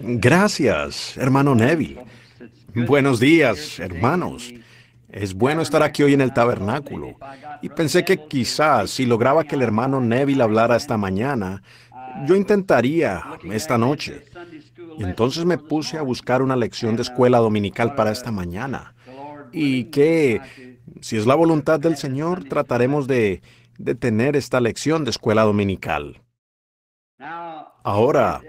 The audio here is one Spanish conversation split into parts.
Gracias, hermano Neville. Buenos días, hermanos. Es bueno estar aquí hoy en el tabernáculo. Y pensé que quizás si lograba que el hermano Neville hablara esta mañana, yo intentaría esta noche. entonces me puse a buscar una lección de escuela dominical para esta mañana. Y que, si es la voluntad del Señor, trataremos de, de tener esta lección de escuela dominical. Ahora,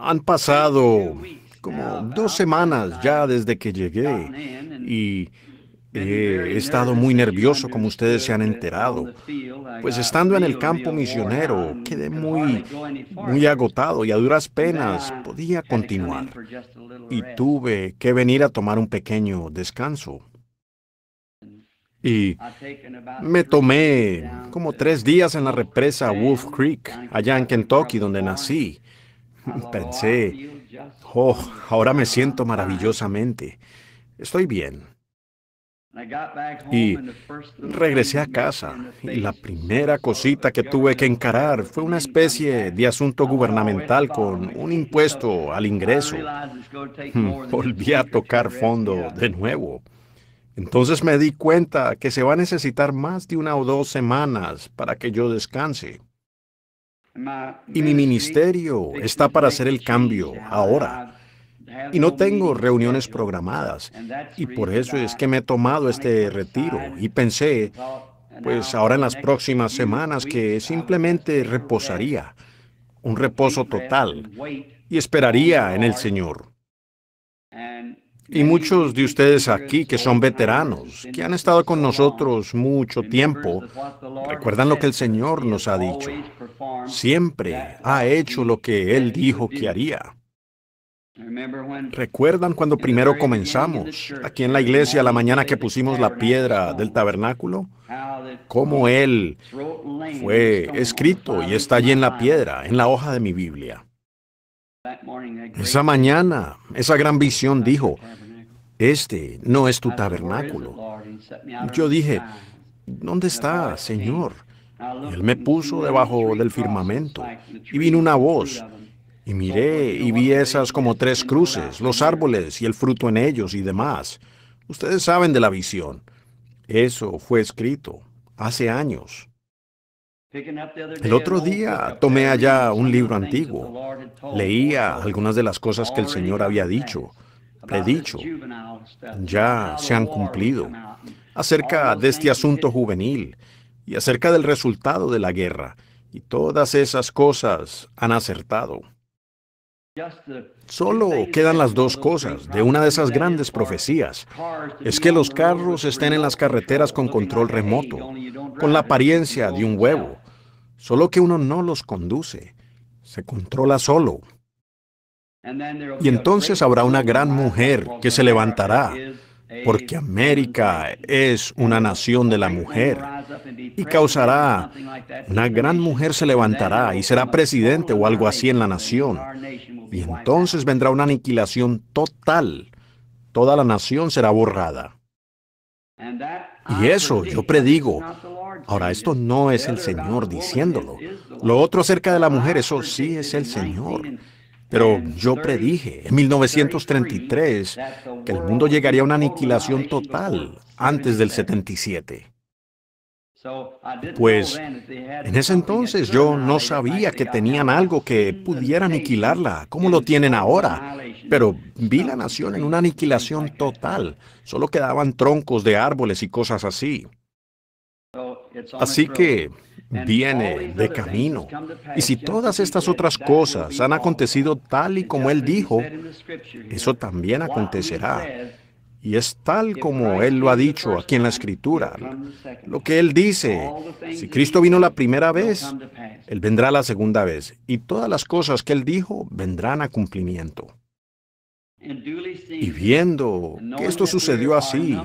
han pasado como dos semanas ya desde que llegué y eh, he estado muy nervioso como ustedes se han enterado. Pues estando en el campo misionero quedé muy, muy agotado y a duras penas podía continuar. Y tuve que venir a tomar un pequeño descanso. Y me tomé como tres días en la represa Wolf Creek, allá en Kentucky, donde nací. Pensé, oh, ahora me siento maravillosamente. Estoy bien. Y regresé a casa y la primera cosita que tuve que encarar fue una especie de asunto gubernamental con un impuesto al ingreso. Hmm, volví a tocar fondo de nuevo. Entonces me di cuenta que se va a necesitar más de una o dos semanas para que yo descanse. Y mi ministerio está para hacer el cambio ahora. Y no tengo reuniones programadas. Y por eso es que me he tomado este retiro. Y pensé, pues ahora en las próximas semanas, que simplemente reposaría. Un reposo total. Y esperaría en el Señor. Y muchos de ustedes aquí que son veteranos, que han estado con nosotros mucho tiempo, recuerdan lo que el Señor nos ha dicho. Siempre ha hecho lo que Él dijo que haría. ¿Recuerdan cuando primero comenzamos, aquí en la iglesia, la mañana que pusimos la piedra del tabernáculo? Cómo Él fue escrito y está allí en la piedra, en la hoja de mi Biblia. Esa mañana, esa gran visión dijo, este no es tu tabernáculo. Yo dije, ¿dónde está, Señor? él me puso debajo del firmamento y vino una voz. Y miré y vi esas como tres cruces, los árboles y el fruto en ellos y demás. Ustedes saben de la visión. Eso fue escrito hace años. El otro día tomé allá un libro antiguo, leía algunas de las cosas que el Señor había dicho, predicho, ya se han cumplido, acerca de este asunto juvenil y acerca del resultado de la guerra, y todas esas cosas han acertado. Solo quedan las dos cosas de una de esas grandes profecías. Es que los carros estén en las carreteras con control remoto, con la apariencia de un huevo, solo que uno no los conduce, se controla solo. Y entonces habrá una gran mujer que se levantará porque América es una nación de la mujer y causará, una gran mujer se levantará y será presidente o algo así en la nación. Y entonces vendrá una aniquilación total. Toda la nación será borrada. Y eso yo predigo. Ahora, esto no es el Señor diciéndolo. Lo otro acerca de la mujer, eso sí es el Señor. Pero yo predije en 1933 que el mundo llegaría a una aniquilación total antes del 77. Pues en ese entonces yo no sabía que tenían algo que pudiera aniquilarla, como lo tienen ahora. Pero vi la nación en una aniquilación total. Solo quedaban troncos de árboles y cosas así. Así que viene de camino. Y si todas estas otras cosas han acontecido tal y como Él dijo, eso también acontecerá. Y es tal como Él lo ha dicho aquí en la Escritura. Lo que Él dice, si Cristo vino la primera vez, Él vendrá la segunda vez. Y todas las cosas que Él dijo vendrán a cumplimiento. Y viendo que esto sucedió así,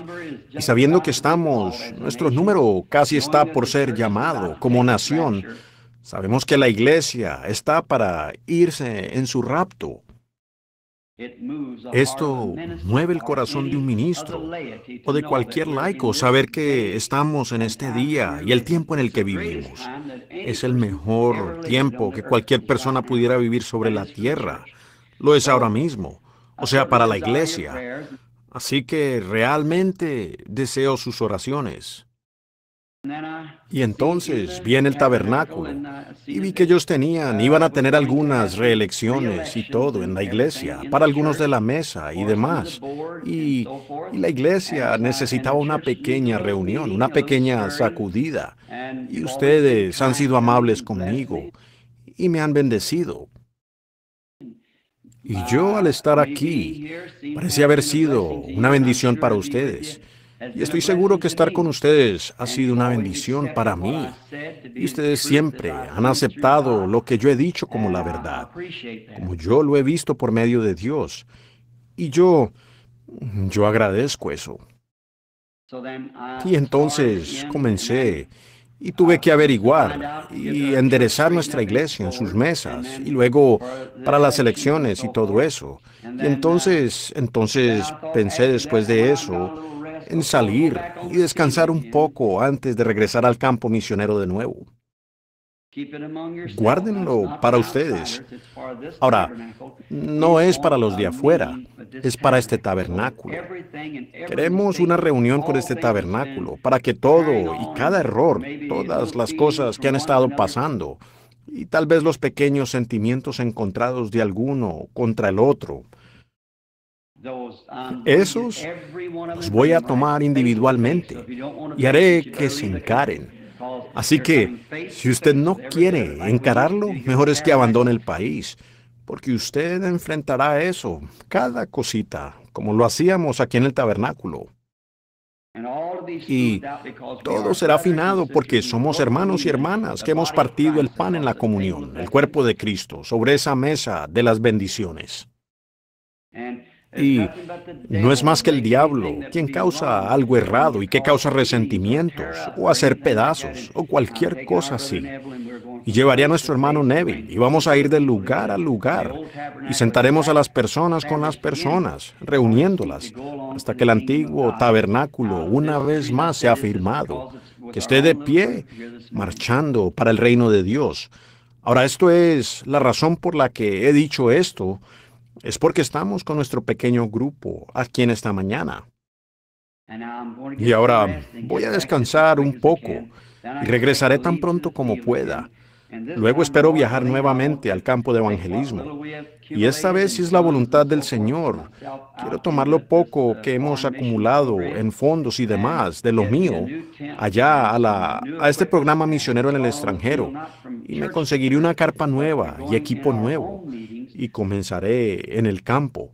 y sabiendo que estamos, nuestro número casi está por ser llamado como nación, sabemos que la iglesia está para irse en su rapto. Esto mueve el corazón de un ministro o de cualquier laico saber que estamos en este día y el tiempo en el que vivimos. Es el mejor tiempo que cualquier persona pudiera vivir sobre la tierra. Lo es ahora mismo o sea, para la iglesia. Así que realmente deseo sus oraciones. Y entonces viene el tabernáculo y vi que ellos tenían, iban a tener algunas reelecciones y todo en la iglesia, para algunos de la mesa y demás. Y, y la iglesia necesitaba una pequeña reunión, una pequeña sacudida. Y ustedes han sido amables conmigo y me han bendecido. Y yo al estar aquí parecía haber sido una bendición para ustedes. Y estoy seguro que estar con ustedes ha sido una bendición para mí. Y ustedes siempre han aceptado lo que yo he dicho como la verdad, como yo lo he visto por medio de Dios. Y yo, yo agradezco eso. Y entonces comencé y tuve que averiguar y enderezar nuestra iglesia en sus mesas y luego para las elecciones y todo eso. Y entonces, entonces pensé después de eso en salir y descansar un poco antes de regresar al campo misionero de nuevo. Guárdenlo para ustedes. Ahora, no es para los de afuera, es para este tabernáculo. Queremos una reunión con este tabernáculo para que todo y cada error, todas las cosas que han estado pasando, y tal vez los pequeños sentimientos encontrados de alguno contra el otro, um, esos los voy a tomar individualmente y haré que se encaren. Así que, si usted no quiere encararlo, mejor es que abandone el país, porque usted enfrentará eso, cada cosita, como lo hacíamos aquí en el tabernáculo. Y todo será afinado porque somos hermanos y hermanas que hemos partido el pan en la comunión, el cuerpo de Cristo, sobre esa mesa de las bendiciones. Y no es más que el diablo quien causa algo errado y que causa resentimientos o hacer pedazos o cualquier cosa así. Y llevaría a nuestro hermano Neville y vamos a ir de lugar a lugar y sentaremos a las personas con las personas, reuniéndolas, hasta que el antiguo tabernáculo una vez más sea firmado, que esté de pie, marchando para el reino de Dios. Ahora, esto es la razón por la que he dicho esto es porque estamos con nuestro pequeño grupo aquí en esta mañana. Y ahora voy a descansar un poco y regresaré tan pronto como pueda. Luego espero viajar nuevamente al campo de evangelismo. Y esta vez, si es la voluntad del Señor, quiero tomar lo poco que hemos acumulado en fondos y demás de lo mío allá a, a este programa misionero en el extranjero y me conseguiré una carpa nueva y equipo nuevo y comenzaré en el campo.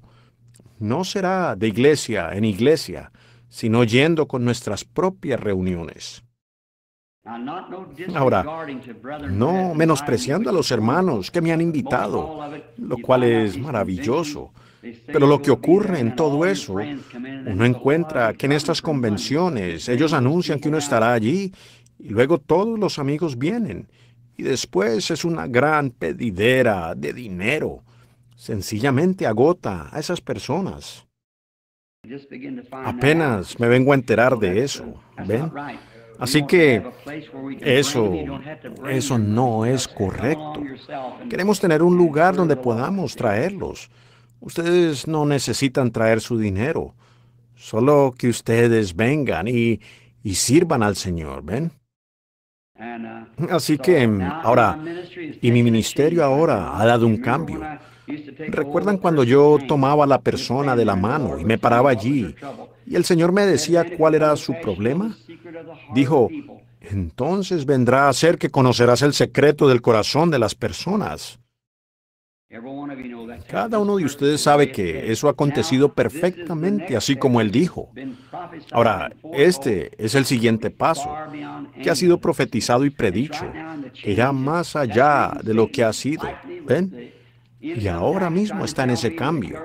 No será de iglesia en iglesia, sino yendo con nuestras propias reuniones. Ahora, no menospreciando a los hermanos que me han invitado, lo cual es maravilloso. Pero lo que ocurre en todo eso, uno encuentra que en estas convenciones ellos anuncian que uno estará allí y luego todos los amigos vienen y después es una gran pedidera de dinero sencillamente agota a esas personas. Apenas me vengo a enterar de eso, ¿ven? Así que eso, eso no es correcto. Queremos tener un lugar donde podamos traerlos. Ustedes no necesitan traer su dinero, solo que ustedes vengan y, y sirvan al Señor, ¿ven? Uh, Así que ahora, y mi ministerio ahora ha dado un cambio. ¿Recuerdan cuando yo tomaba a la persona de la mano y me paraba allí y el Señor me decía cuál era su problema? Dijo, entonces vendrá a ser que conocerás el secreto del corazón de las personas. Cada uno de ustedes sabe que eso ha acontecido perfectamente, así como él dijo. Ahora, este es el siguiente paso, que ha sido profetizado y predicho, que irá más allá de lo que ha sido. ¿Ven? Y ahora mismo está en ese cambio.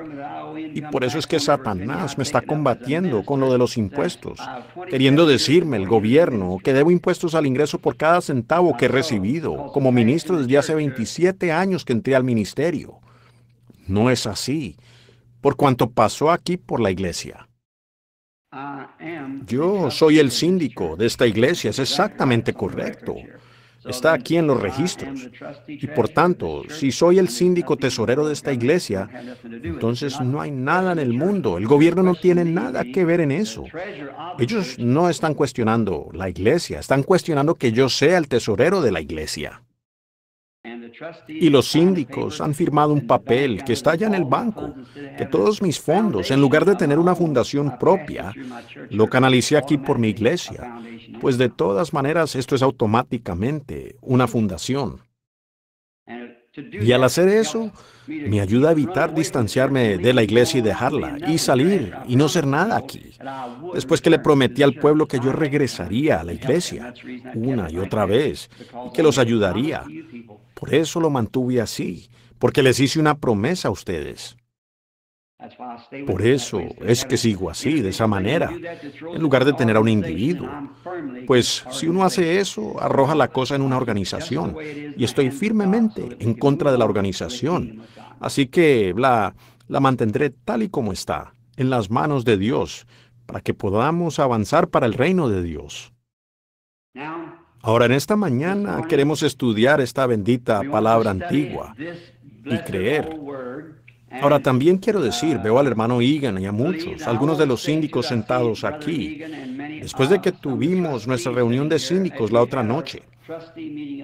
Y por eso es que Satanás me está combatiendo con lo de los impuestos, queriendo decirme el gobierno que debo impuestos al ingreso por cada centavo que he recibido como ministro desde hace 27 años que entré al ministerio. No es así, por cuanto pasó aquí por la iglesia. Yo soy el síndico de esta iglesia, es exactamente correcto está aquí en los registros. Y por tanto, si soy el síndico tesorero de esta iglesia, entonces no hay nada en el mundo. El gobierno no tiene nada que ver en eso. Ellos no están cuestionando la iglesia, están cuestionando que yo sea el tesorero de la iglesia. Y los síndicos han firmado un papel que está allá en el banco, que todos mis fondos, en lugar de tener una fundación propia, lo canalicé aquí por mi iglesia, pues de todas maneras esto es automáticamente una fundación. Y al hacer eso, me ayuda a evitar distanciarme de la iglesia y dejarla, y salir, y no ser nada aquí. Después que le prometí al pueblo que yo regresaría a la iglesia, una y otra vez, y que los ayudaría. Por eso lo mantuve así, porque les hice una promesa a ustedes. Por eso es que sigo así, de esa manera, en lugar de tener a un individuo. Pues si uno hace eso, arroja la cosa en una organización. Y estoy firmemente en contra de la organización. Así que la, la mantendré tal y como está, en las manos de Dios, para que podamos avanzar para el reino de Dios. Ahora, en esta mañana queremos estudiar esta bendita palabra antigua y creer Ahora también quiero decir, veo al hermano Egan y a muchos, algunos de los síndicos sentados aquí, después de que tuvimos nuestra reunión de síndicos la otra noche.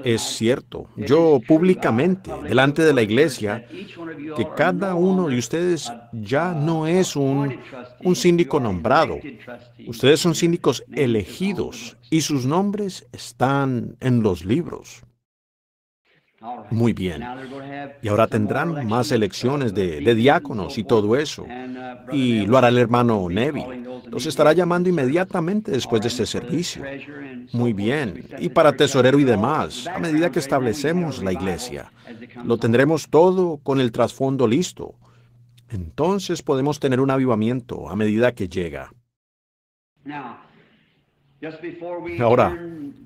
Es cierto, yo públicamente, delante de la iglesia, que cada uno de ustedes ya no es un, un síndico nombrado. Ustedes son síndicos elegidos y sus nombres están en los libros. Muy bien. Y ahora tendrán más elecciones de, diáconos y todo eso. Y lo hará el hermano Neville. Los estará llamando inmediatamente después de este servicio. Muy bien. Y para tesorero y demás, a medida que establecemos la iglesia, lo tendremos todo con el trasfondo listo. Entonces podemos tener un avivamiento a medida que llega. Ahora,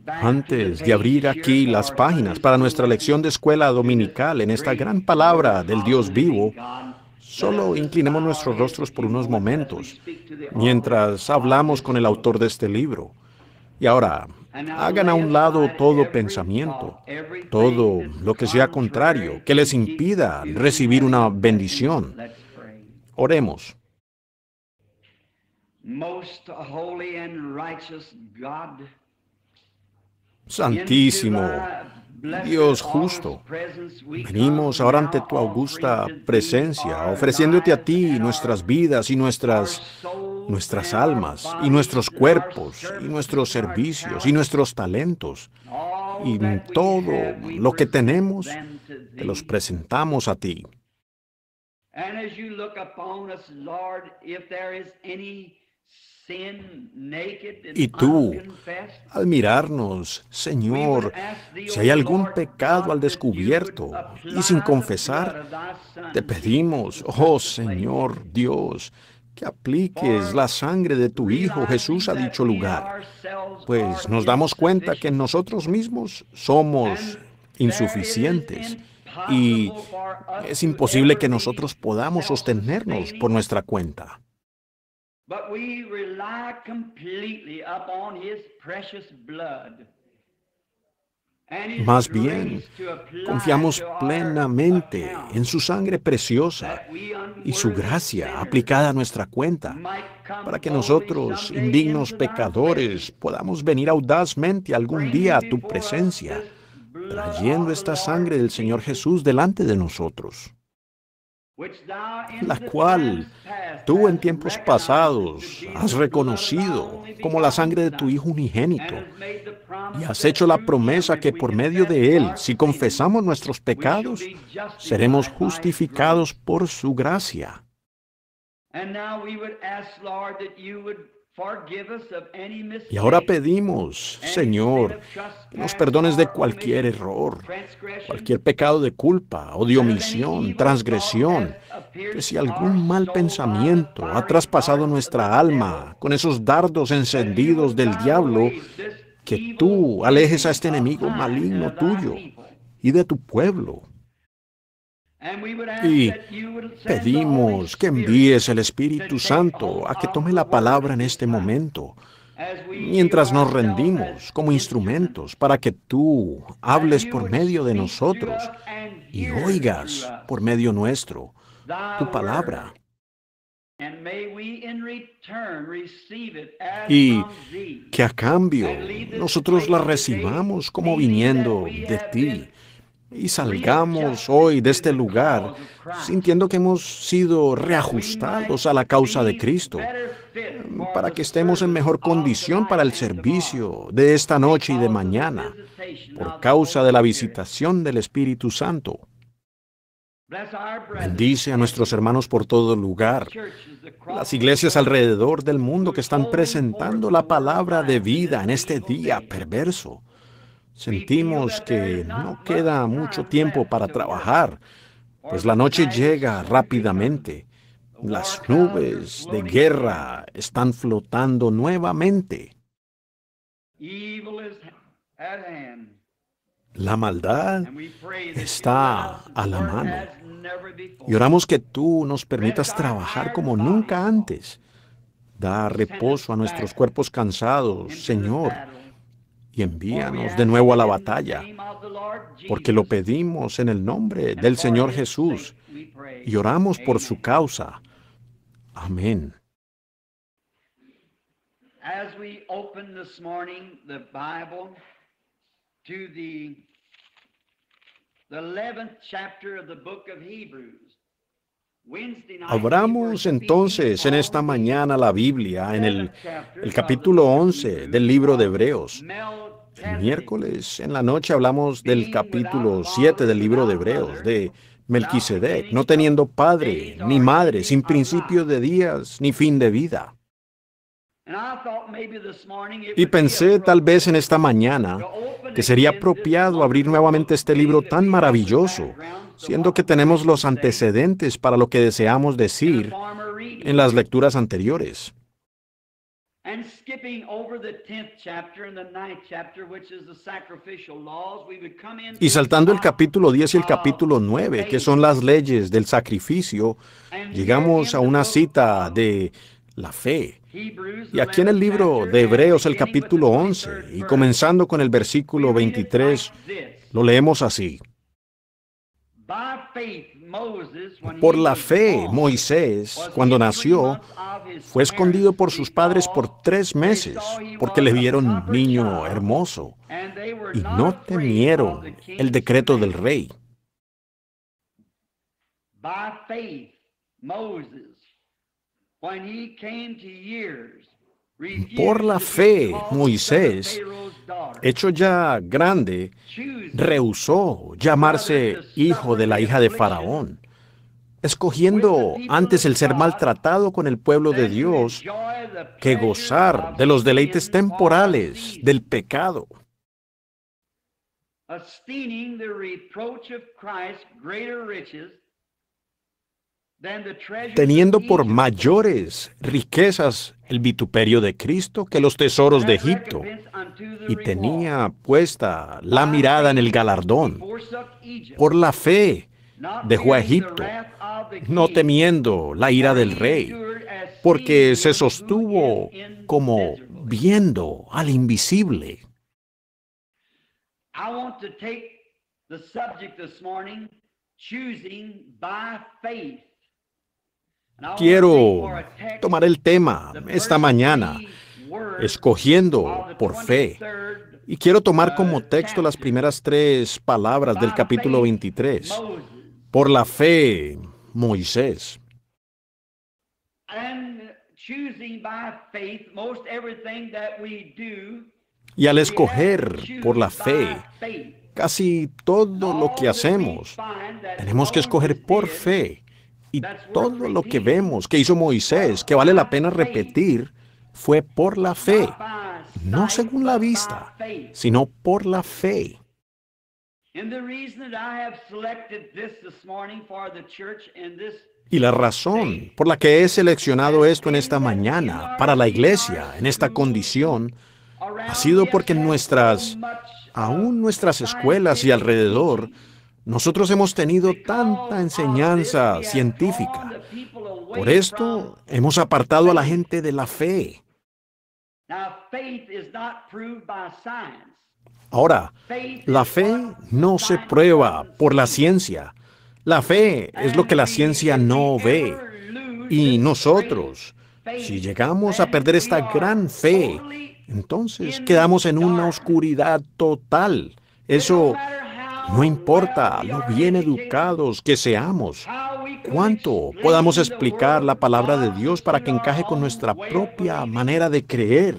antes de abrir aquí las páginas para nuestra lección de escuela dominical en esta gran palabra del Dios vivo, solo inclinemos nuestros rostros por unos momentos mientras hablamos con el autor de este libro. Y ahora, hagan a un lado todo pensamiento, todo lo que sea contrario, que les impida recibir una bendición. Oremos. Santísimo, Dios justo, venimos ahora ante tu augusta presencia, ofreciéndote a ti nuestras vidas y nuestras, nuestras almas, y nuestros cuerpos, y nuestros servicios, y nuestros talentos, y todo lo que tenemos, te los presentamos a ti. Y tú, al mirarnos, Señor, si hay algún pecado al descubierto y sin confesar, te pedimos, oh Señor Dios, que apliques la sangre de tu Hijo Jesús a dicho lugar, pues nos damos cuenta que nosotros mismos somos insuficientes y es imposible que nosotros podamos sostenernos por nuestra cuenta. Más bien, confiamos plenamente en su sangre preciosa y su gracia aplicada a nuestra cuenta, para que nosotros, indignos pecadores, podamos venir audazmente algún día a tu presencia, trayendo esta sangre del Señor Jesús delante de nosotros la cual tú en tiempos pasados has reconocido como la sangre de tu Hijo unigénito, y has hecho la promesa que por medio de Él, si confesamos nuestros pecados, seremos justificados por su gracia. Y ahora pedimos, Señor, que nos perdones de cualquier error, cualquier pecado de culpa o de omisión, transgresión, que si algún mal pensamiento ha traspasado nuestra alma con esos dardos encendidos del diablo, que tú alejes a este enemigo maligno tuyo y de tu pueblo y pedimos que envíes el Espíritu Santo a que tome la palabra en este momento, mientras nos rendimos como instrumentos para que tú hables por medio de nosotros y oigas por medio nuestro tu palabra. Y que a cambio nosotros la recibamos como viniendo de ti y salgamos hoy de este lugar sintiendo que hemos sido reajustados a la causa de Cristo, para que estemos en mejor condición para el servicio de esta noche y de mañana, por causa de la visitación del Espíritu Santo. Bendice a nuestros hermanos por todo lugar, las iglesias alrededor del mundo que están presentando la palabra de vida en este día perverso. Sentimos que no queda mucho tiempo para trabajar, pues la noche llega rápidamente. Las nubes de guerra están flotando nuevamente. La maldad está a la mano. Y oramos que tú nos permitas trabajar como nunca antes. Da reposo a nuestros cuerpos cansados, Señor y envíanos de nuevo a la batalla, porque lo pedimos en el nombre del Señor Jesús y oramos por su causa. Amén. to the the 11th chapter of the book of Hebrews. Abramos entonces en esta mañana la Biblia, en el, capítulo 11 del libro de Hebreos. El miércoles en la noche hablamos del capítulo 7 del libro de Hebreos, de Melquisedec, no teniendo padre ni madre, sin principio de días ni fin de vida. Y pensé tal vez en esta mañana que sería apropiado abrir nuevamente este libro tan maravilloso, siendo que tenemos los antecedentes para lo que deseamos decir en las lecturas anteriores. Y saltando el capítulo 10 y el uh, capítulo 9, que son las leyes del sacrificio, llegamos a una cita de la fe. Y aquí en el libro de Hebreos el capítulo 11 y comenzando con el versículo 23, lo leemos así. Por la fe, Moisés, cuando nació, fue escondido por sus padres por tres meses, porque le vieron niño hermoso, y no temieron el decreto del rey. Por la fe, Moisés, hecho ya grande, rehusó llamarse hijo de la hija de Faraón, escogiendo antes el ser maltratado con el pueblo de Dios que gozar de los deleites temporales del pecado teniendo por mayores riquezas el vituperio de Cristo que los tesoros de Egipto, y tenía puesta la mirada en el galardón. Por la fe dejó a Egipto, no temiendo la ira del rey, porque se sostuvo como viendo al invisible. Quiero tomar el tema esta mañana, escogiendo por fe. Y quiero tomar uh, como texto las primeras tres palabras del capítulo 23. Por la fe, Moisés. Y al escoger por la fe, casi todo lo que hacemos, tenemos que escoger por fe. Y todo lo que vemos que hizo Moisés, que vale la pena repetir, fue por la fe, no según la vista, sino por la fe. Y la razón por la que he seleccionado esto en esta mañana para la iglesia, en esta condición, ha sido porque nuestras, aún nuestras escuelas y alrededor, nosotros hemos tenido tanta enseñanza científica. Por esto hemos apartado a la gente de la fe. Ahora, la fe no se prueba por la ciencia. La fe es lo que la ciencia no ve. Y nosotros, si llegamos a perder esta gran fe, entonces quedamos en una oscuridad total. Eso no importa lo bien educados que seamos, cuánto podamos explicar la palabra de Dios para que encaje con nuestra propia manera de creer.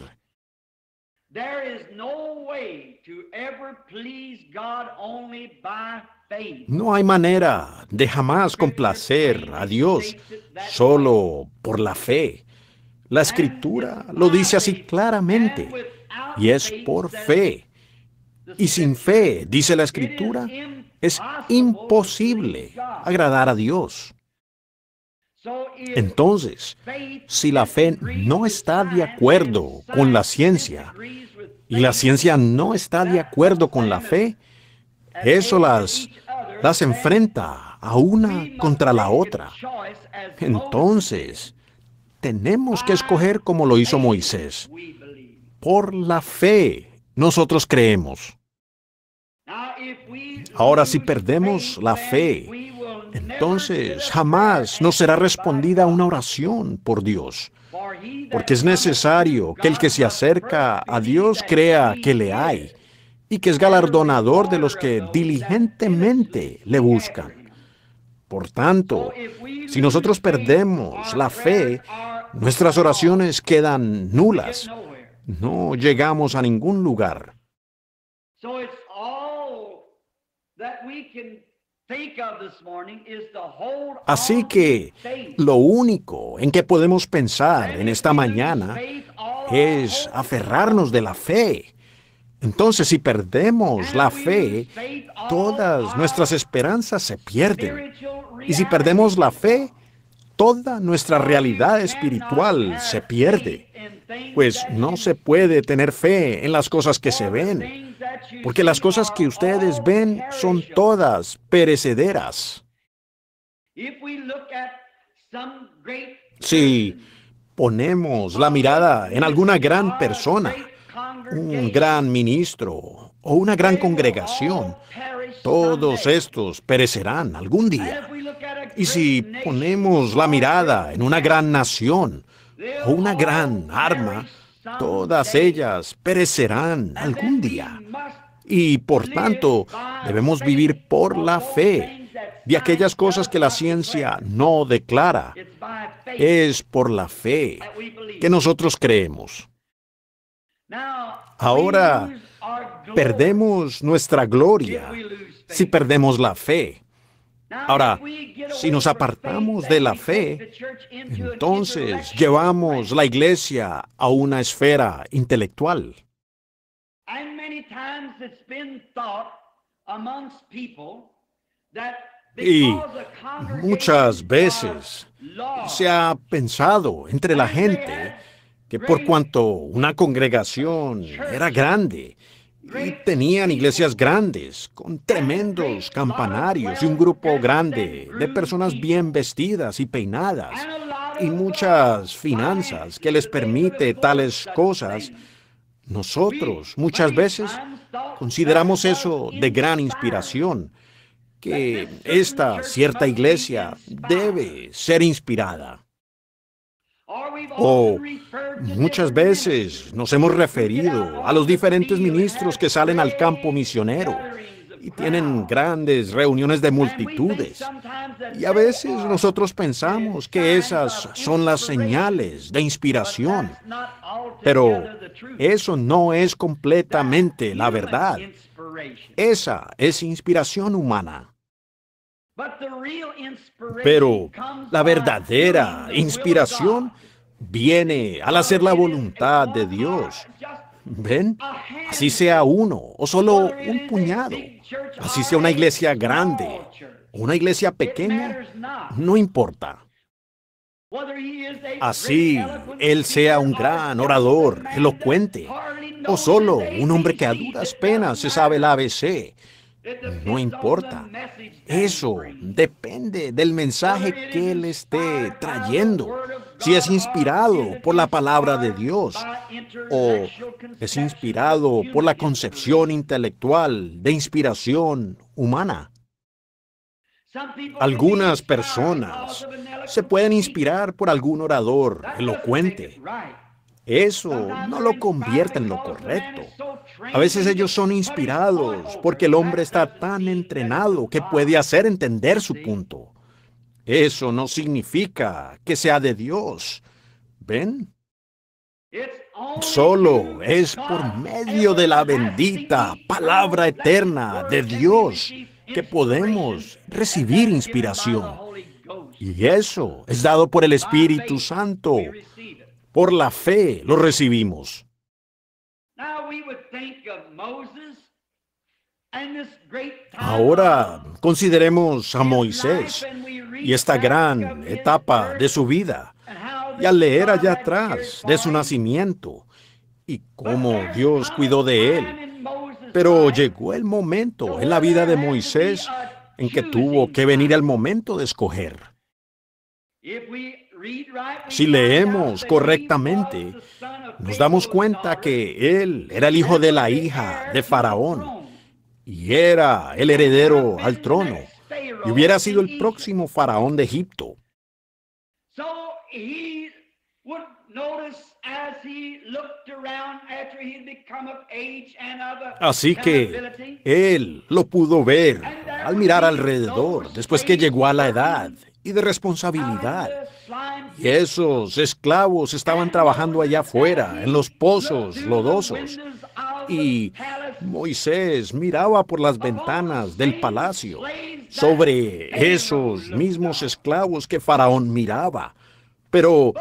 No hay manera de jamás complacer a Dios solo por la fe. La escritura lo dice así claramente, y es por fe y sin fe, dice la escritura, es imposible agradar a Dios. Entonces, si la fe no está de acuerdo con la ciencia y la ciencia no está de acuerdo con la fe, eso las, enfrenta a una contra la otra. Entonces, tenemos que escoger como lo hizo Moisés. Por la fe nosotros creemos. Ahora si perdemos la fe, entonces jamás nos será respondida una oración por Dios, porque es necesario que el que se acerca a Dios crea que le hay y que es galardonador de los que diligentemente le buscan. Por tanto, si nosotros perdemos la fe, nuestras oraciones quedan nulas no llegamos a ningún lugar. Así que lo único en que podemos pensar en esta mañana es aferrarnos de la fe. Entonces si perdemos la fe, todas nuestras esperanzas se pierden. Y si perdemos la fe, toda nuestra realidad espiritual se pierde. Pues no se puede tener fe en las cosas que se ven, porque las cosas que ustedes ven son todas perecederas. Si ponemos la mirada en alguna gran persona, un gran ministro o una gran congregación, todos estos perecerán algún día. Y si ponemos la mirada en una gran nación, o una gran arma, todas ellas perecerán algún día. Y por tanto, debemos vivir por la fe de aquellas cosas que la ciencia no declara. Es por la fe que nosotros creemos. Ahora perdemos nuestra gloria si perdemos la fe. Ahora, si nos apartamos de la fe, entonces llevamos la iglesia a una esfera intelectual. Y muchas veces se ha pensado entre la gente que por cuanto una congregación era grande y tenían iglesias grandes, con tremendos campanarios y un grupo grande de personas bien vestidas y peinadas y muchas finanzas que les permite tales cosas. Nosotros muchas veces consideramos eso de gran inspiración, que esta cierta iglesia debe ser inspirada. Oh, o muchas veces nos hemos referido a los diferentes ministros que salen al campo misionero y tienen grandes reuniones de multitudes. Y a veces nosotros pensamos que esas son las señales de inspiración, pero eso no es completamente la verdad. Esa es inspiración humana. Pero la verdadera inspiración viene al hacer la voluntad de Dios. ¿Ven? Así sea uno o solo un puñado. Así sea una iglesia grande o una iglesia pequeña, no importa. Así él sea un gran orador, elocuente, o solo un hombre que a duras penas se sabe el ABC, no importa. Eso depende del mensaje que Él esté trayendo. Si es inspirado por la palabra de Dios o es inspirado por la concepción intelectual de inspiración humana. Algunas personas se pueden inspirar por algún orador elocuente, eso no lo convierte en lo correcto. A veces ellos son inspirados porque el hombre está tan entrenado que puede hacer entender su punto. Eso no significa que sea de Dios. ¿Ven? Solo es por medio de la bendita palabra eterna de Dios que podemos recibir inspiración. Y eso es dado por el Espíritu Santo por la fe lo recibimos. Ahora consideremos a Moisés y esta gran etapa de su vida y al leer allá atrás de su nacimiento y cómo Dios cuidó de él. Pero llegó el momento en la vida de Moisés en que tuvo que venir el momento de escoger. Si leemos correctamente, nos damos cuenta que él era el hijo de la hija de Faraón y era el heredero al trono y hubiera sido el próximo faraón de Egipto. Así que él lo pudo ver al mirar alrededor después que llegó a la edad y de responsabilidad y esos esclavos estaban trabajando allá afuera, en los pozos lodosos. Y Moisés miraba por las ventanas del palacio sobre esos mismos esclavos que Faraón miraba. Pero,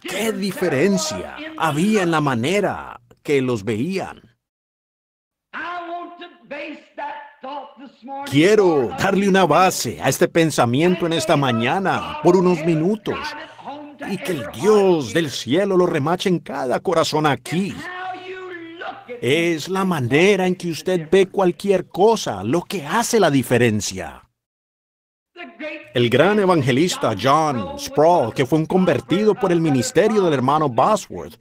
¿qué diferencia había en la manera que los veían? Quiero darle una base a este pensamiento en esta mañana por unos minutos y que el Dios del cielo lo remache en cada corazón aquí. Es la manera en que usted ve cualquier cosa lo que hace la diferencia. El gran evangelista John Sproul, que fue un convertido por el ministerio del hermano Bosworth,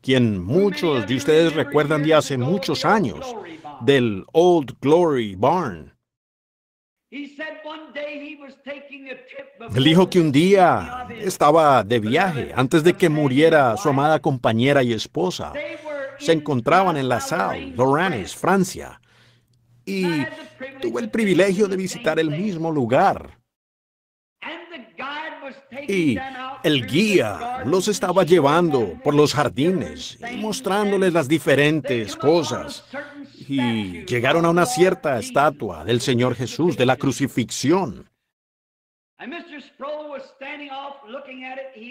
quien muchos de ustedes recuerdan de hace muchos años, del Old Glory Barn. Él dijo que un día estaba de viaje antes de que muriera su amada compañera y esposa. Se encontraban en La Salle, Lorraine, Francia, y tuvo el privilegio de visitar el mismo lugar. Y el guía los estaba llevando por los jardines y mostrándoles las diferentes cosas y llegaron a una cierta estatua del Señor Jesús, de la crucifixión.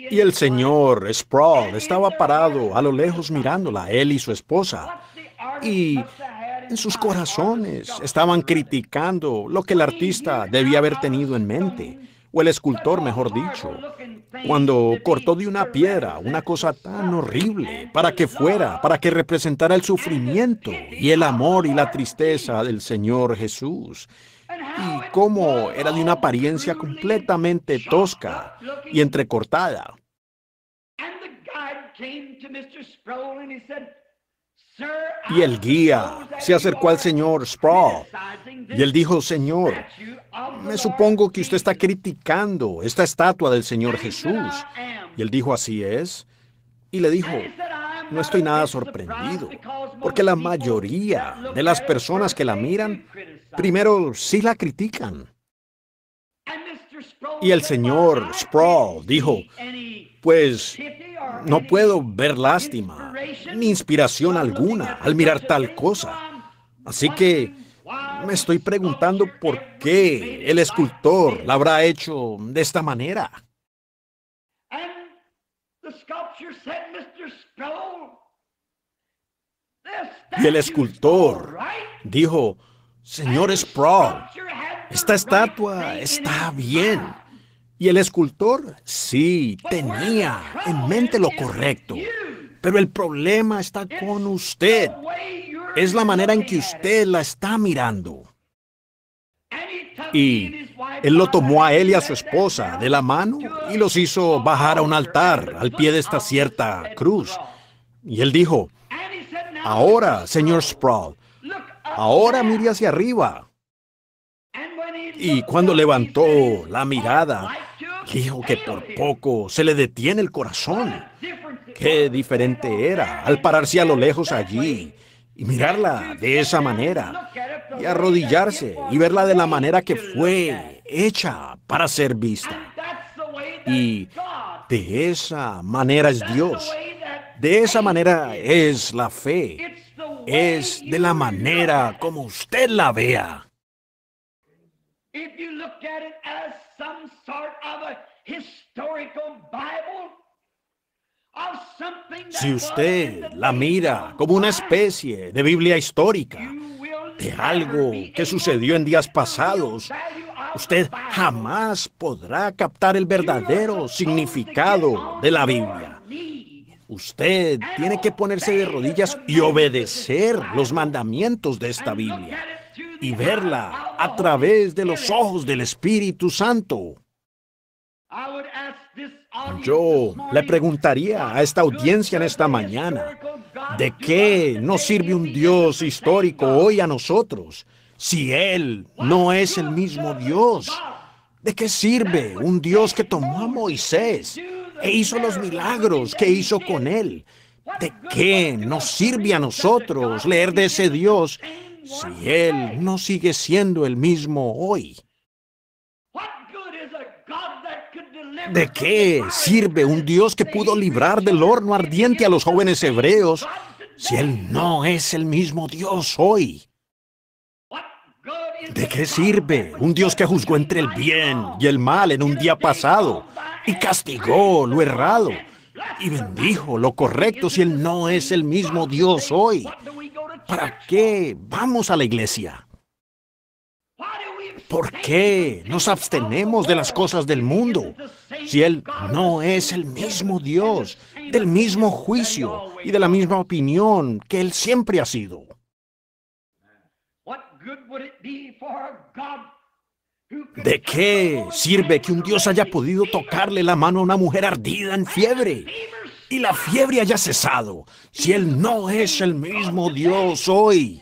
Y el señor Sproul estaba parado a lo lejos mirándola, él y su esposa. Y en sus corazones estaban criticando lo que el artista debía haber tenido en mente o el escultor, mejor dicho, cuando cortó de una piedra una cosa tan horrible para que fuera, para que representara el sufrimiento y el amor y la tristeza del Señor Jesús. Y cómo era de una apariencia completamente tosca y entrecortada. Y el guía se acercó al señor Spraw y él dijo, Señor, me supongo que usted está criticando esta estatua del Señor Jesús. Y él dijo, así es. Y le dijo, no estoy nada sorprendido, porque la mayoría de las personas que la miran, primero sí la critican y el señor Sproul dijo, pues no puedo ver lástima ni inspiración alguna al mirar tal cosa. Así que me estoy preguntando por qué el escultor la habrá hecho de esta manera. Y el escultor dijo, señor Sproul, esta estatua está bien. Y el escultor, sí, tenía en mente lo correcto. Pero el problema está con usted. Es la manera en que usted la está mirando. Y él lo tomó a él y a su esposa de la mano y los hizo bajar a un altar al pie de esta cierta cruz. Y él dijo, ahora, señor Sproul, ahora mire hacia arriba. Y cuando levantó la mirada, dijo que por poco se le detiene el corazón. Qué diferente era al pararse a lo lejos allí y mirarla de esa manera y arrodillarse y verla de la manera que fue hecha para ser vista. Y de esa manera es Dios. De esa manera es la fe. Es de la manera como usted la vea you look at it as some sort of Bible, si usted la mira como una especie de Biblia histórica, de algo que sucedió en días pasados, usted jamás podrá captar el verdadero significado de la Biblia. Usted tiene que ponerse de rodillas y obedecer los mandamientos de esta Biblia y verla a través de los ojos del Espíritu Santo. Yo le preguntaría a esta audiencia en esta mañana, ¿de qué nos sirve un Dios histórico hoy a nosotros si Él no es el mismo Dios? ¿De qué sirve un Dios que tomó a Moisés e hizo los milagros que hizo con Él? ¿De qué nos sirve a nosotros leer de ese Dios si Él no sigue siendo el mismo hoy? ¿De qué sirve un Dios que pudo librar del horno ardiente a los jóvenes hebreos si Él no es el mismo Dios hoy? ¿De qué sirve un Dios que juzgó entre el bien y el mal en un día pasado y castigó lo errado y bendijo lo correcto si Él no es el mismo Dios hoy? ¿Para qué vamos a la iglesia? ¿Por qué nos abstenemos de las cosas del mundo si Él no es el mismo Dios, del mismo juicio y de la misma opinión que Él siempre ha sido? ¿De qué sirve que un dios haya podido tocarle la mano a una mujer ardida en fiebre? Y la fiebre haya cesado, si él no es el mismo Dios hoy.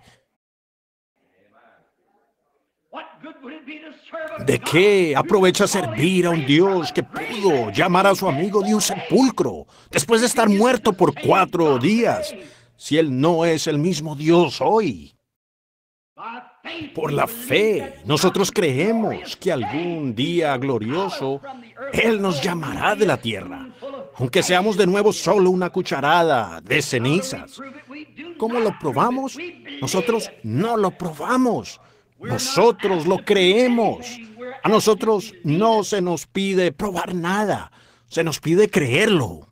¿De qué aprovecha servir a un Dios que pudo llamar a su amigo de un sepulcro después de estar muerto por cuatro días, si Él no es el mismo Dios hoy? Por la fe, nosotros creemos que algún día glorioso Él nos llamará de la tierra, aunque seamos de nuevo solo una cucharada de cenizas. ¿Cómo lo probamos? Nosotros no lo probamos, nosotros lo creemos. A nosotros no se nos pide probar nada, se nos pide creerlo.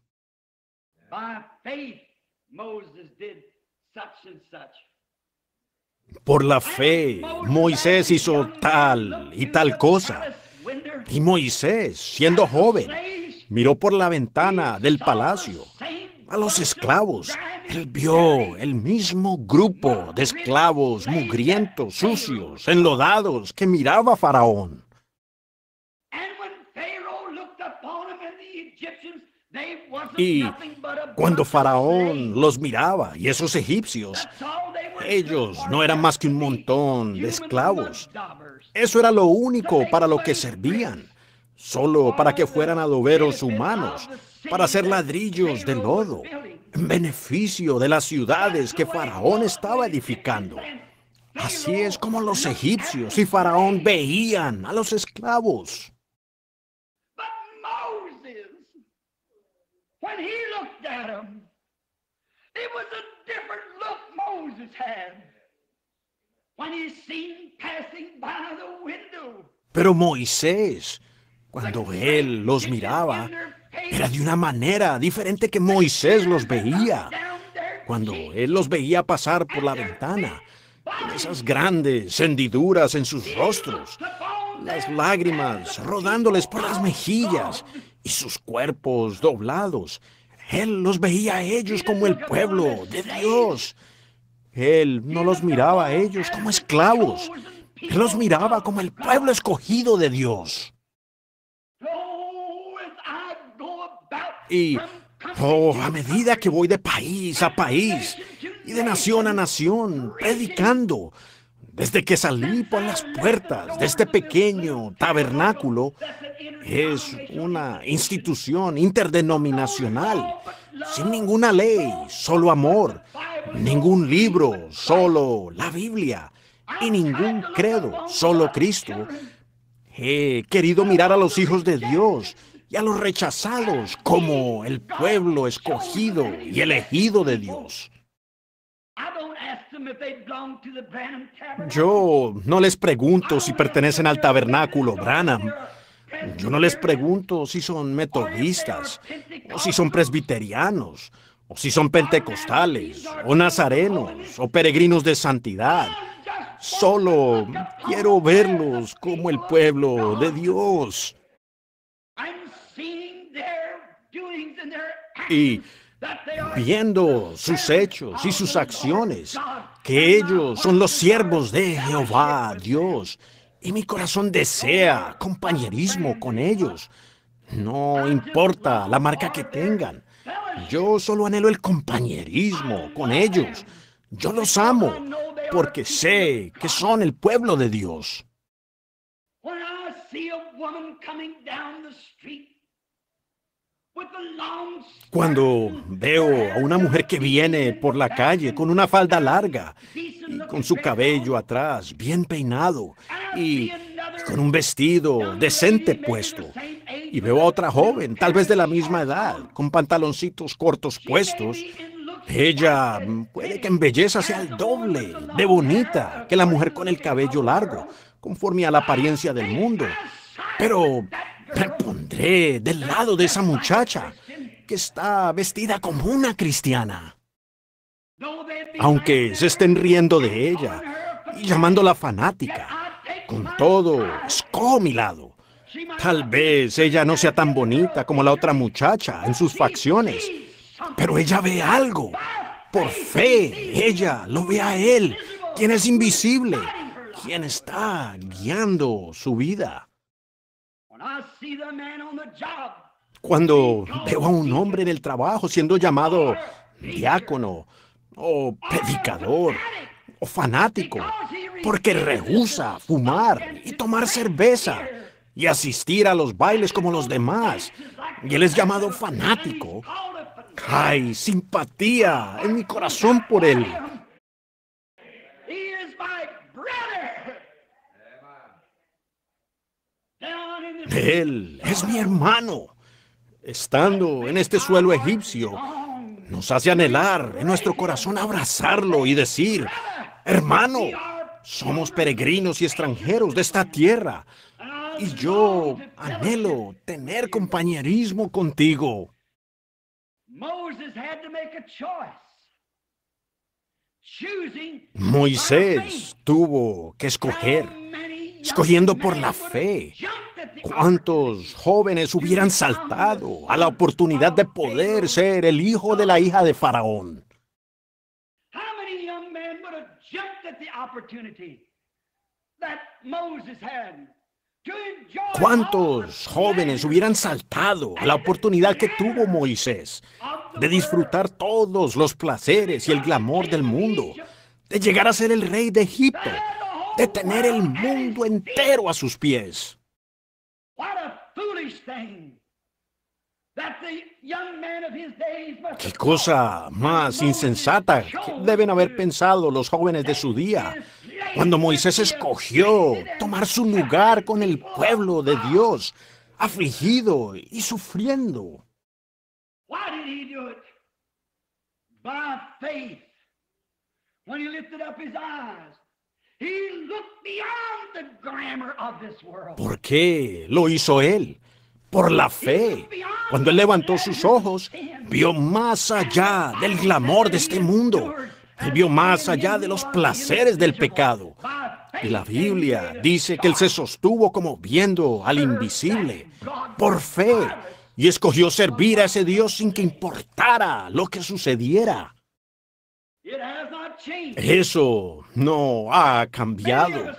Por la fe, Moisés hizo tal y tal cosa. Y Moisés, siendo joven, miró por la ventana del palacio a los esclavos. Él vio el mismo grupo de esclavos mugrientos, sucios, enlodados que miraba Faraón. Y cuando Faraón los miraba y esos egipcios, ellos no eran más que un montón de esclavos. Eso era lo único para lo que servían. Solo para que fueran adoberos humanos, para hacer ladrillos de lodo, en beneficio de las ciudades que Faraón estaba edificando. Así es como los egipcios y Faraón veían a los esclavos. When he looked at them, was pero Moisés, cuando él los miraba, era de una manera diferente que Moisés los veía. Cuando él los veía pasar por la ventana, con esas grandes hendiduras en sus rostros, las lágrimas rodándoles por las mejillas y sus cuerpos doblados, él los veía a ellos como el pueblo de Dios. Él no los miraba a ellos como esclavos. Él los miraba como el pueblo escogido de Dios. Y oh, a medida que voy de país a país y de nación a nación, predicando, desde que salí por las puertas de este pequeño tabernáculo, es una institución interdenominacional sin ninguna ley, solo amor, ningún libro, solo la Biblia y ningún credo, solo Cristo. He querido mirar a los hijos de Dios y a los rechazados como el pueblo escogido y elegido de Dios. Yo no les pregunto si pertenecen al tabernáculo Branham. Yo no les pregunto si son metodistas, o si son presbiterianos, o si son pentecostales, o nazarenos, o peregrinos de santidad. Solo quiero verlos como el pueblo de Dios. Y viendo sus hechos y sus acciones, que ellos son los siervos de Jehová, Dios, y mi corazón desea compañerismo con ellos. No importa la marca que tengan. Yo solo anhelo el compañerismo con ellos. Yo los amo porque sé que son el pueblo de Dios. Cuando veo a una mujer que viene por la calle con una falda larga y con su cabello atrás, bien peinado y con un vestido decente puesto. Y veo a otra joven, tal vez de la misma edad, con pantaloncitos cortos puestos. Ella puede que en belleza sea el doble de bonita que la mujer con el cabello largo, conforme a la apariencia del mundo. Pero me pondré del lado de esa muchacha que está vestida como una cristiana. Aunque se estén riendo de ella y llamándola fanática, con todo, escojo mi lado. Tal vez ella no sea tan bonita como la otra muchacha en sus facciones, pero ella ve algo. Por fe, ella lo ve a él, quien es invisible, quien está guiando su vida. Cuando veo a un hombre en el trabajo siendo llamado diácono o predicador o fanático, porque rehúsa fumar y tomar cerveza y asistir a los bailes como los demás, y él es llamado fanático, hay simpatía en mi corazón por él. él, es mi hermano. Estando en este suelo egipcio, nos hace anhelar en nuestro corazón abrazarlo y decir, hermano, somos peregrinos y extranjeros de esta tierra, y yo anhelo tener compañerismo contigo. Moisés tuvo que escoger escogiendo por la fe. ¿Cuántos jóvenes hubieran saltado a la oportunidad de poder ser el hijo de la hija de Faraón? ¿Cuántos jóvenes hubieran saltado a la oportunidad que tuvo Moisés de disfrutar todos los placeres y el glamour del mundo, de llegar a ser el rey de Egipto, de tener el mundo entero a sus pies. Qué cosa más insensata deben haber pensado los jóvenes de su día cuando Moisés escogió tomar su lugar con el pueblo de Dios, afligido y sufriendo. By faith, when he lifted up his eyes ¿Por qué lo hizo él? Por la fe. Cuando él levantó sus ojos, vio más allá del glamour de este mundo. Él vio más allá de los placeres del pecado. Y la Biblia dice que él se sostuvo como viendo al invisible, por fe, y escogió servir a ese Dios sin que importara lo que sucediera. Eso no ha cambiado.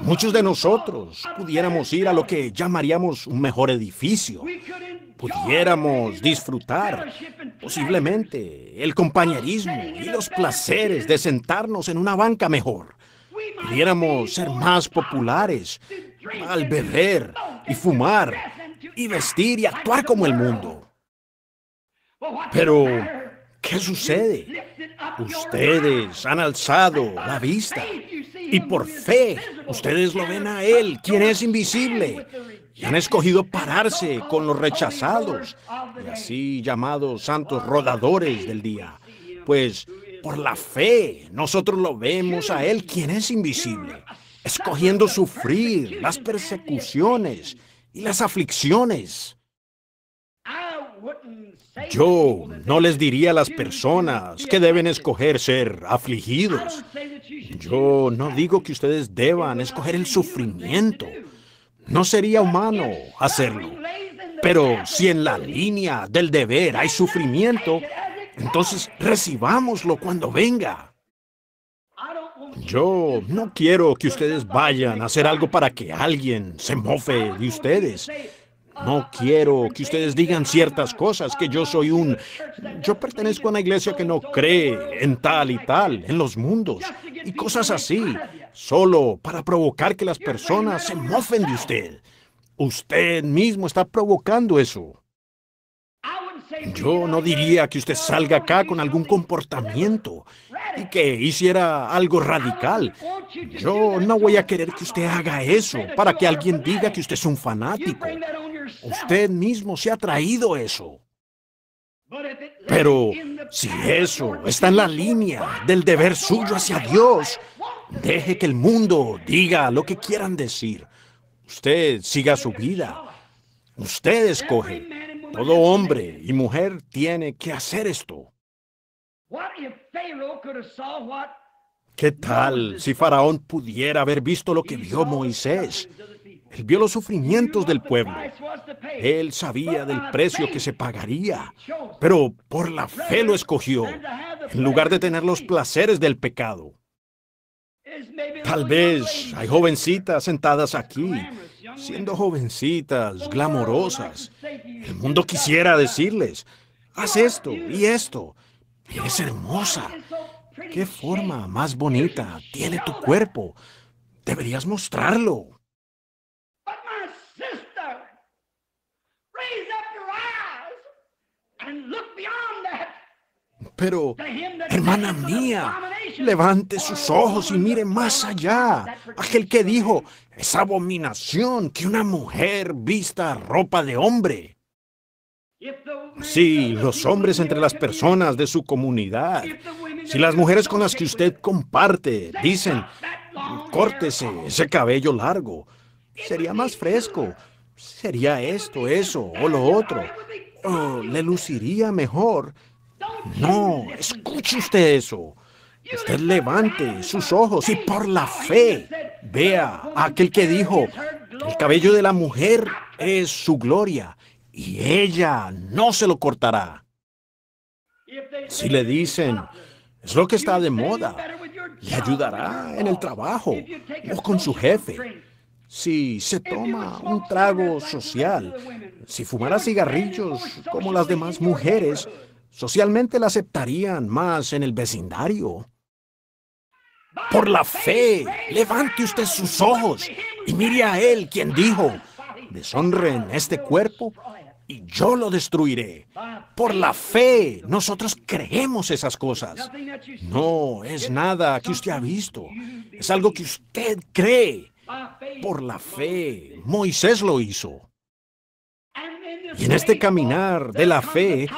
Muchos de nosotros pudiéramos ir a lo que llamaríamos un mejor edificio. Pudiéramos disfrutar posiblemente el compañerismo y los placeres de sentarnos en una banca mejor. Pudiéramos ser más populares al beber y fumar y vestir y actuar como el mundo. Pero, ¿qué sucede? Ustedes han alzado la vista y por fe ustedes lo ven a Él, quien es invisible. Y han escogido pararse con los rechazados y así llamados santos rodadores del día. Pues por la fe nosotros lo vemos a Él, quien es invisible, escogiendo sufrir las persecuciones y las aflicciones. Yo no les diría a las personas que deben escoger ser afligidos. Yo no digo que ustedes deban escoger el sufrimiento. No sería humano hacerlo. Pero si en la línea del deber hay sufrimiento, entonces recibámoslo cuando venga. Yo no quiero que ustedes vayan a hacer algo para que alguien se mofe de ustedes no quiero que ustedes digan ciertas cosas, que yo soy un... Yo pertenezco a una iglesia que no cree en tal y tal, en los mundos, y cosas así, solo para provocar que las personas se mofen de usted. Usted mismo está provocando eso. Yo no diría que usted salga acá con algún comportamiento y que hiciera algo radical. Yo no voy a querer que usted haga eso para que alguien diga que usted es un fanático. Usted mismo se ha traído eso. Pero si eso está en la línea del deber suyo hacia Dios, deje que el mundo diga lo que quieran decir. Usted siga su vida. Usted escoge. Todo hombre y mujer tiene que hacer esto. ¿Qué tal si Faraón pudiera haber visto lo que vio Moisés? Él vio los sufrimientos del pueblo. Él sabía del precio que se pagaría, pero por la fe lo escogió, en lugar de tener los placeres del pecado. Tal vez hay jovencitas sentadas aquí siendo jovencitas, glamorosas. El mundo quisiera decirles, haz esto y esto. Eres hermosa. Qué forma más bonita tiene tu cuerpo. Deberías mostrarlo. Pero, hermana mía, levante sus ojos y mire más allá. Aquel que dijo, es abominación que una mujer vista ropa de hombre. Si los hombres entre las personas de su comunidad. Si las mujeres con las que usted comparte dicen, córtese ese cabello largo, sería más fresco, sería esto, eso o lo otro, oh, le luciría mejor. No, escuche usted eso. Usted levante sus ojos y por la fe vea a aquel que dijo, el cabello de la mujer es su gloria y ella no se lo cortará. Si le dicen, es lo que está de moda, le ayudará en el trabajo o con su jefe. Si se toma un trago social, si fumara cigarrillos como las demás mujeres, Socialmente la aceptarían más en el vecindario. Por la fe, levante usted sus ojos y mire a él quien dijo, deshonren este cuerpo y yo lo destruiré. Por la fe, nosotros creemos esas cosas. No es nada que usted ha visto, es algo que usted cree. Por la fe, Moisés lo hizo. Y en este caminar de la fe,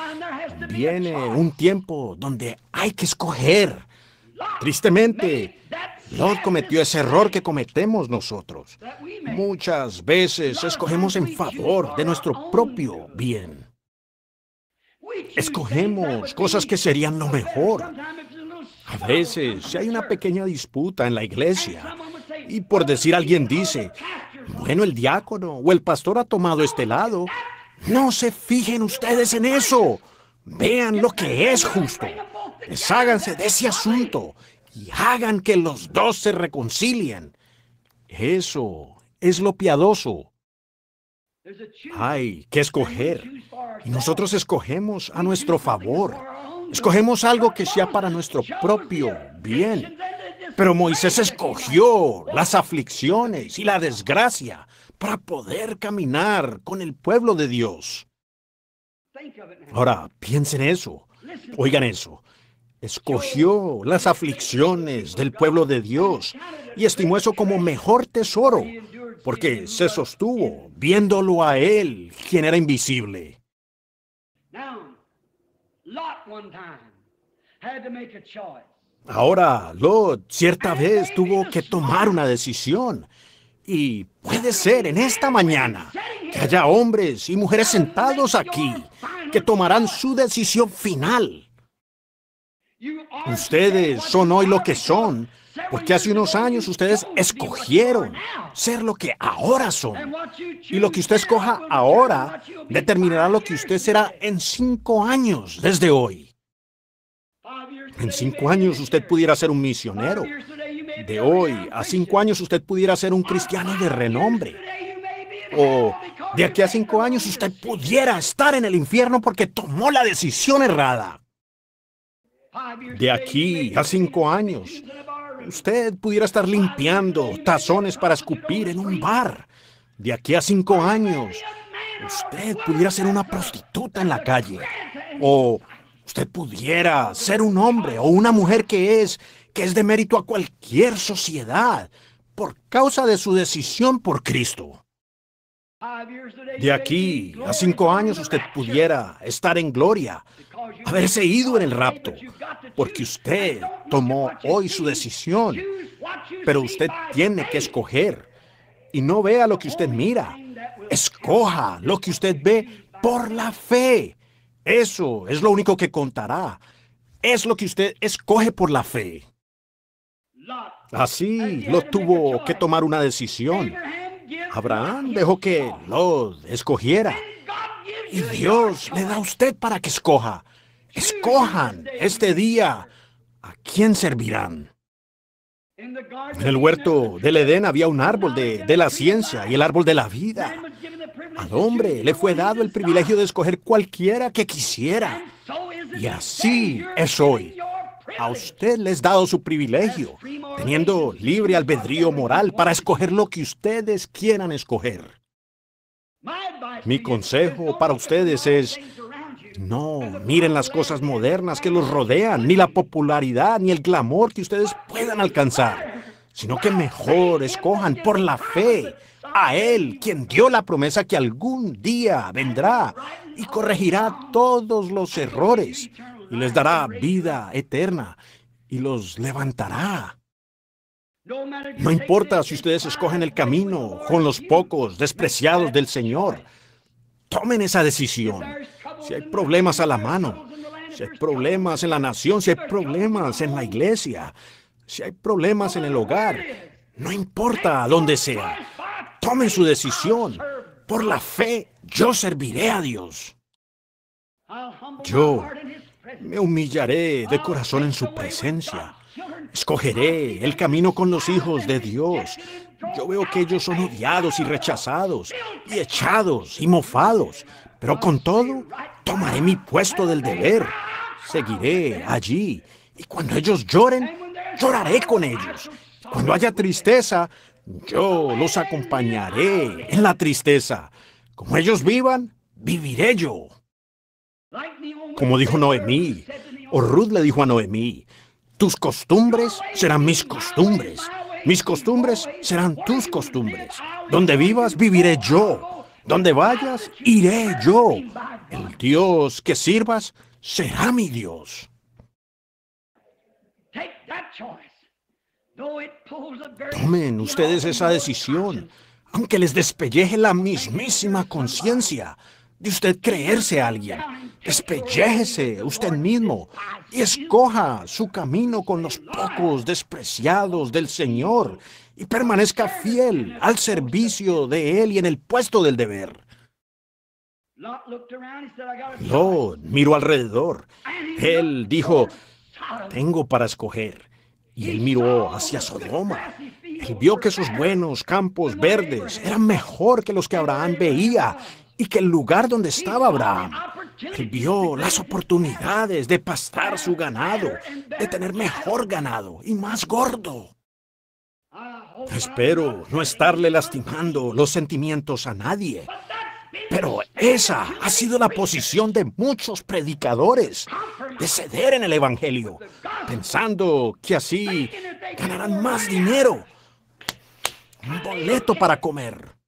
viene un tiempo donde hay que escoger. Tristemente, Lord cometió ese error que cometemos nosotros. Muchas veces escogemos en favor de nuestro propio bien. Escogemos cosas que serían lo mejor. A veces, si hay una pequeña disputa en la iglesia, y por decir alguien dice, bueno, el diácono o el pastor ha tomado este lado, no se fijen ustedes en eso. Vean lo que es justo. Desháganse de ese asunto y hagan que los dos se reconcilien. Eso es lo piadoso. Hay que escoger. Y nosotros escogemos a nuestro favor. Escogemos algo que sea para nuestro propio bien. Pero Moisés escogió las aflicciones y la desgracia para poder caminar con el pueblo de Dios. Ahora, piensen eso, oigan eso. Escogió las aflicciones del pueblo de Dios y estimó eso como mejor tesoro, porque se sostuvo viéndolo a él, quien era invisible. Ahora, Lot cierta vez tuvo que tomar una decisión y puede ser en esta mañana que haya hombres y mujeres sentados aquí que tomarán su decisión final. Ustedes son hoy lo que son, porque hace unos años ustedes escogieron ser lo que ahora son. Y lo que usted escoja ahora determinará lo que usted será en cinco años desde hoy. En cinco años usted pudiera ser un misionero de hoy a cinco años usted pudiera ser un cristiano de renombre. O de aquí a cinco años usted pudiera estar en el infierno porque tomó la decisión errada. De aquí a cinco años usted pudiera estar limpiando tazones para escupir en un bar. De aquí a cinco años usted pudiera ser una prostituta en la calle. O usted pudiera ser un hombre o una mujer que es que es de mérito a cualquier sociedad por causa de su decisión por Cristo. De aquí a cinco años usted pudiera estar en gloria, haberse ido en el rapto, porque usted tomó hoy su decisión, pero usted tiene que escoger y no vea lo que usted mira, escoja lo que usted ve por la fe. Eso es lo único que contará, es lo que usted escoge por la fe. Así lo tuvo que tomar una decisión. Abraham dejó que los escogiera. Y Dios le da a usted para que escoja. Escojan este día a quién servirán. En el huerto del Edén había un árbol de, de, la ciencia y el árbol de la vida. Al hombre le fue dado el privilegio de escoger cualquiera que quisiera. Y así es hoy. A usted les dado su privilegio, teniendo libre albedrío moral para escoger lo que ustedes quieran escoger. Mi consejo para ustedes es, no, miren las cosas modernas que los rodean, ni la popularidad, ni el glamour que ustedes puedan alcanzar, sino que mejor escojan por la fe a Él, quien dio la promesa que algún día vendrá y corregirá todos los errores y les dará vida eterna y los levantará. No importa si ustedes escogen el camino con los pocos despreciados del Señor. Tomen esa decisión. Si hay problemas a la mano, si hay problemas en la nación, si hay problemas en la iglesia, si hay problemas en el hogar, no importa dónde sea. Tomen su decisión. Por la fe, yo serviré a Dios. Yo me humillaré de corazón en su presencia. Escogeré el camino con los hijos de Dios. Yo veo que ellos son odiados y rechazados, y echados y mofados. Pero con todo, tomaré mi puesto del deber. Seguiré allí. Y cuando ellos lloren, lloraré con ellos. Cuando haya tristeza, yo los acompañaré en la tristeza. Como ellos vivan, viviré yo. Como dijo Noemí, o Ruth le dijo a Noemí, tus costumbres serán mis costumbres, mis costumbres serán tus costumbres. Donde vivas, viviré yo. Donde vayas, iré yo. El Dios que sirvas será mi Dios. Tomen ustedes esa decisión, aunque les despelleje la mismísima conciencia de usted creerse a alguien. Despellejese usted mismo y escoja su camino con los pocos despreciados del Señor y permanezca fiel al servicio de Él y en el puesto del deber. Lot miró alrededor. Él dijo, tengo para escoger. Y él miró hacia Sodoma. Él vio que sus buenos campos verdes eran mejor que los que Abraham veía y que el lugar donde estaba Abraham, vio las oportunidades de pastar su ganado, de tener mejor ganado y más gordo. Ah, Espero no estarle lastimando los sentimientos a nadie, pero esa ha sido la posición de muchos predicadores, de ceder en el Evangelio, pensando que así ganarán más dinero, un boleto para comer.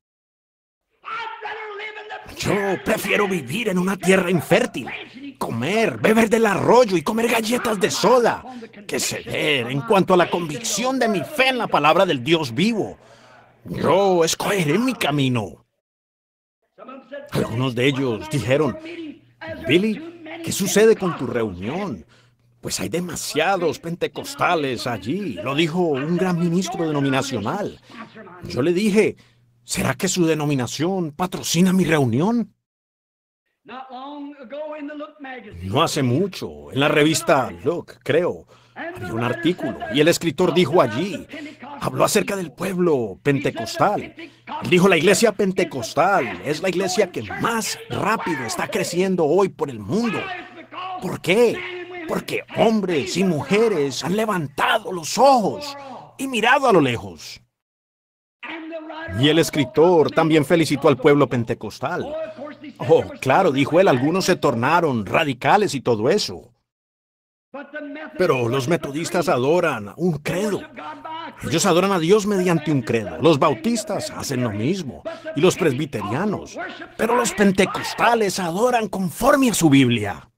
Yo prefiero vivir en una tierra infértil, comer, beber del arroyo y comer galletas de soda, que ceder en cuanto a la convicción de mi fe en la palabra del Dios vivo. Yo escogeré mi camino. Algunos de ellos dijeron, Billy, ¿qué sucede con tu reunión? Pues hay demasiados pentecostales allí, lo dijo un gran ministro denominacional. Yo le dije, ¿Será que su denominación patrocina mi reunión? No hace mucho, en la revista Look, creo, había un artículo y el escritor dijo allí, habló acerca del pueblo pentecostal. Dijo, la iglesia pentecostal es la iglesia que más rápido está creciendo hoy por el mundo. ¿Por qué? Porque hombres y mujeres han levantado los ojos y mirado a lo lejos y el escritor también felicitó al pueblo pentecostal. Oh, claro, dijo él, algunos se tornaron radicales y todo eso. Pero los metodistas adoran un credo. Ellos adoran a Dios mediante un credo. Los bautistas hacen lo mismo. Y los presbiterianos. Pero los pentecostales adoran conforme a su Biblia.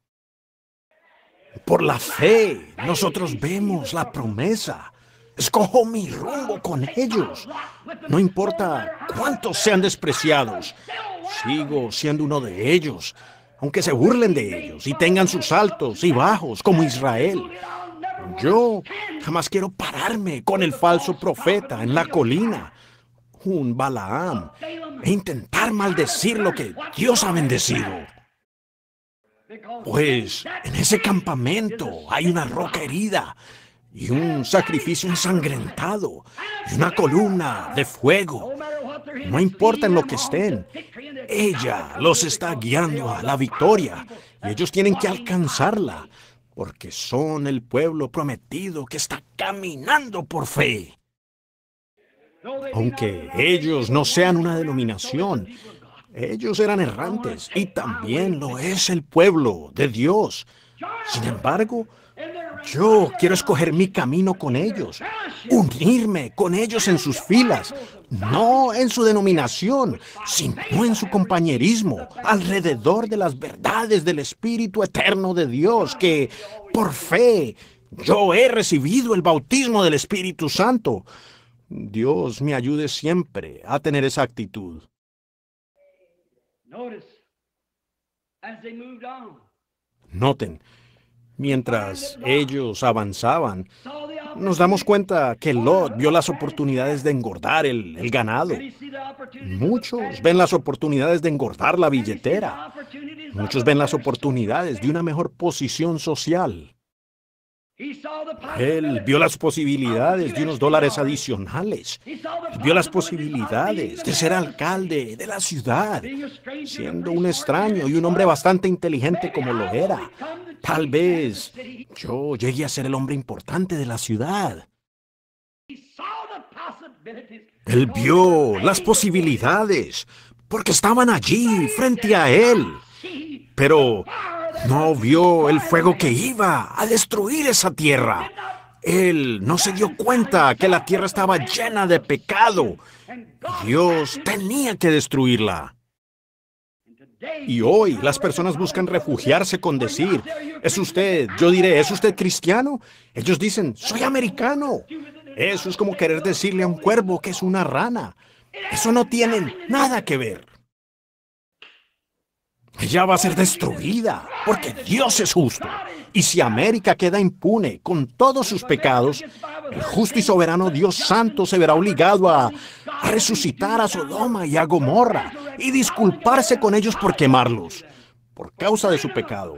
Por la fe, nosotros vemos la promesa. Escojo mi rumbo con ellos. No importa cuántos sean despreciados, sigo siendo uno de ellos, aunque se burlen de ellos y tengan sus altos y bajos como Israel. Yo jamás quiero pararme con el falso profeta en la colina, un Balaam, e intentar maldecir lo que Dios ha bendecido. Pues en ese campamento hay una roca herida y un sacrificio ensangrentado y una columna de fuego. No importa en lo que estén, ella los está guiando a la victoria y ellos tienen que alcanzarla porque son el pueblo prometido que está caminando por fe. Aunque ellos no sean una denominación, ellos eran errantes y también lo es el pueblo de Dios. Sin embargo, yo quiero escoger mi camino con ellos, unirme con ellos en sus filas, no en su denominación, sino en su compañerismo, alrededor de las verdades del Espíritu Eterno de Dios, que por fe yo he recibido el bautismo del Espíritu Santo. Dios me ayude siempre a tener esa actitud. Noten, Mientras ellos avanzaban, nos damos cuenta que Lot vio las oportunidades de engordar el, ganado. Muchos ven las oportunidades de engordar la billetera. Muchos ven las oportunidades de una mejor posición social. Él vio las posibilidades de unos dólares adicionales, vio las posibilidades de ser alcalde de la ciudad, siendo un extraño y un hombre bastante inteligente como lo era. Tal vez yo llegué a ser el hombre importante de la ciudad. Él vio las posibilidades porque estaban allí frente a él. Pero no vio el fuego que iba a destruir esa tierra. Él no se dio cuenta que la tierra estaba llena de pecado. Dios tenía que destruirla. Y hoy las personas buscan refugiarse con decir, ¿es usted? Yo diré, ¿es usted cristiano? Ellos dicen, soy americano. Eso es como querer decirle a un cuervo que es una rana. Eso no tiene nada que ver. Ella va a ser destruida, porque Dios es justo. Y si América queda impune con todos sus pecados, el justo y soberano Dios Santo se verá obligado a, resucitar a Sodoma y a Gomorra y disculparse con ellos por quemarlos, por causa de su pecado.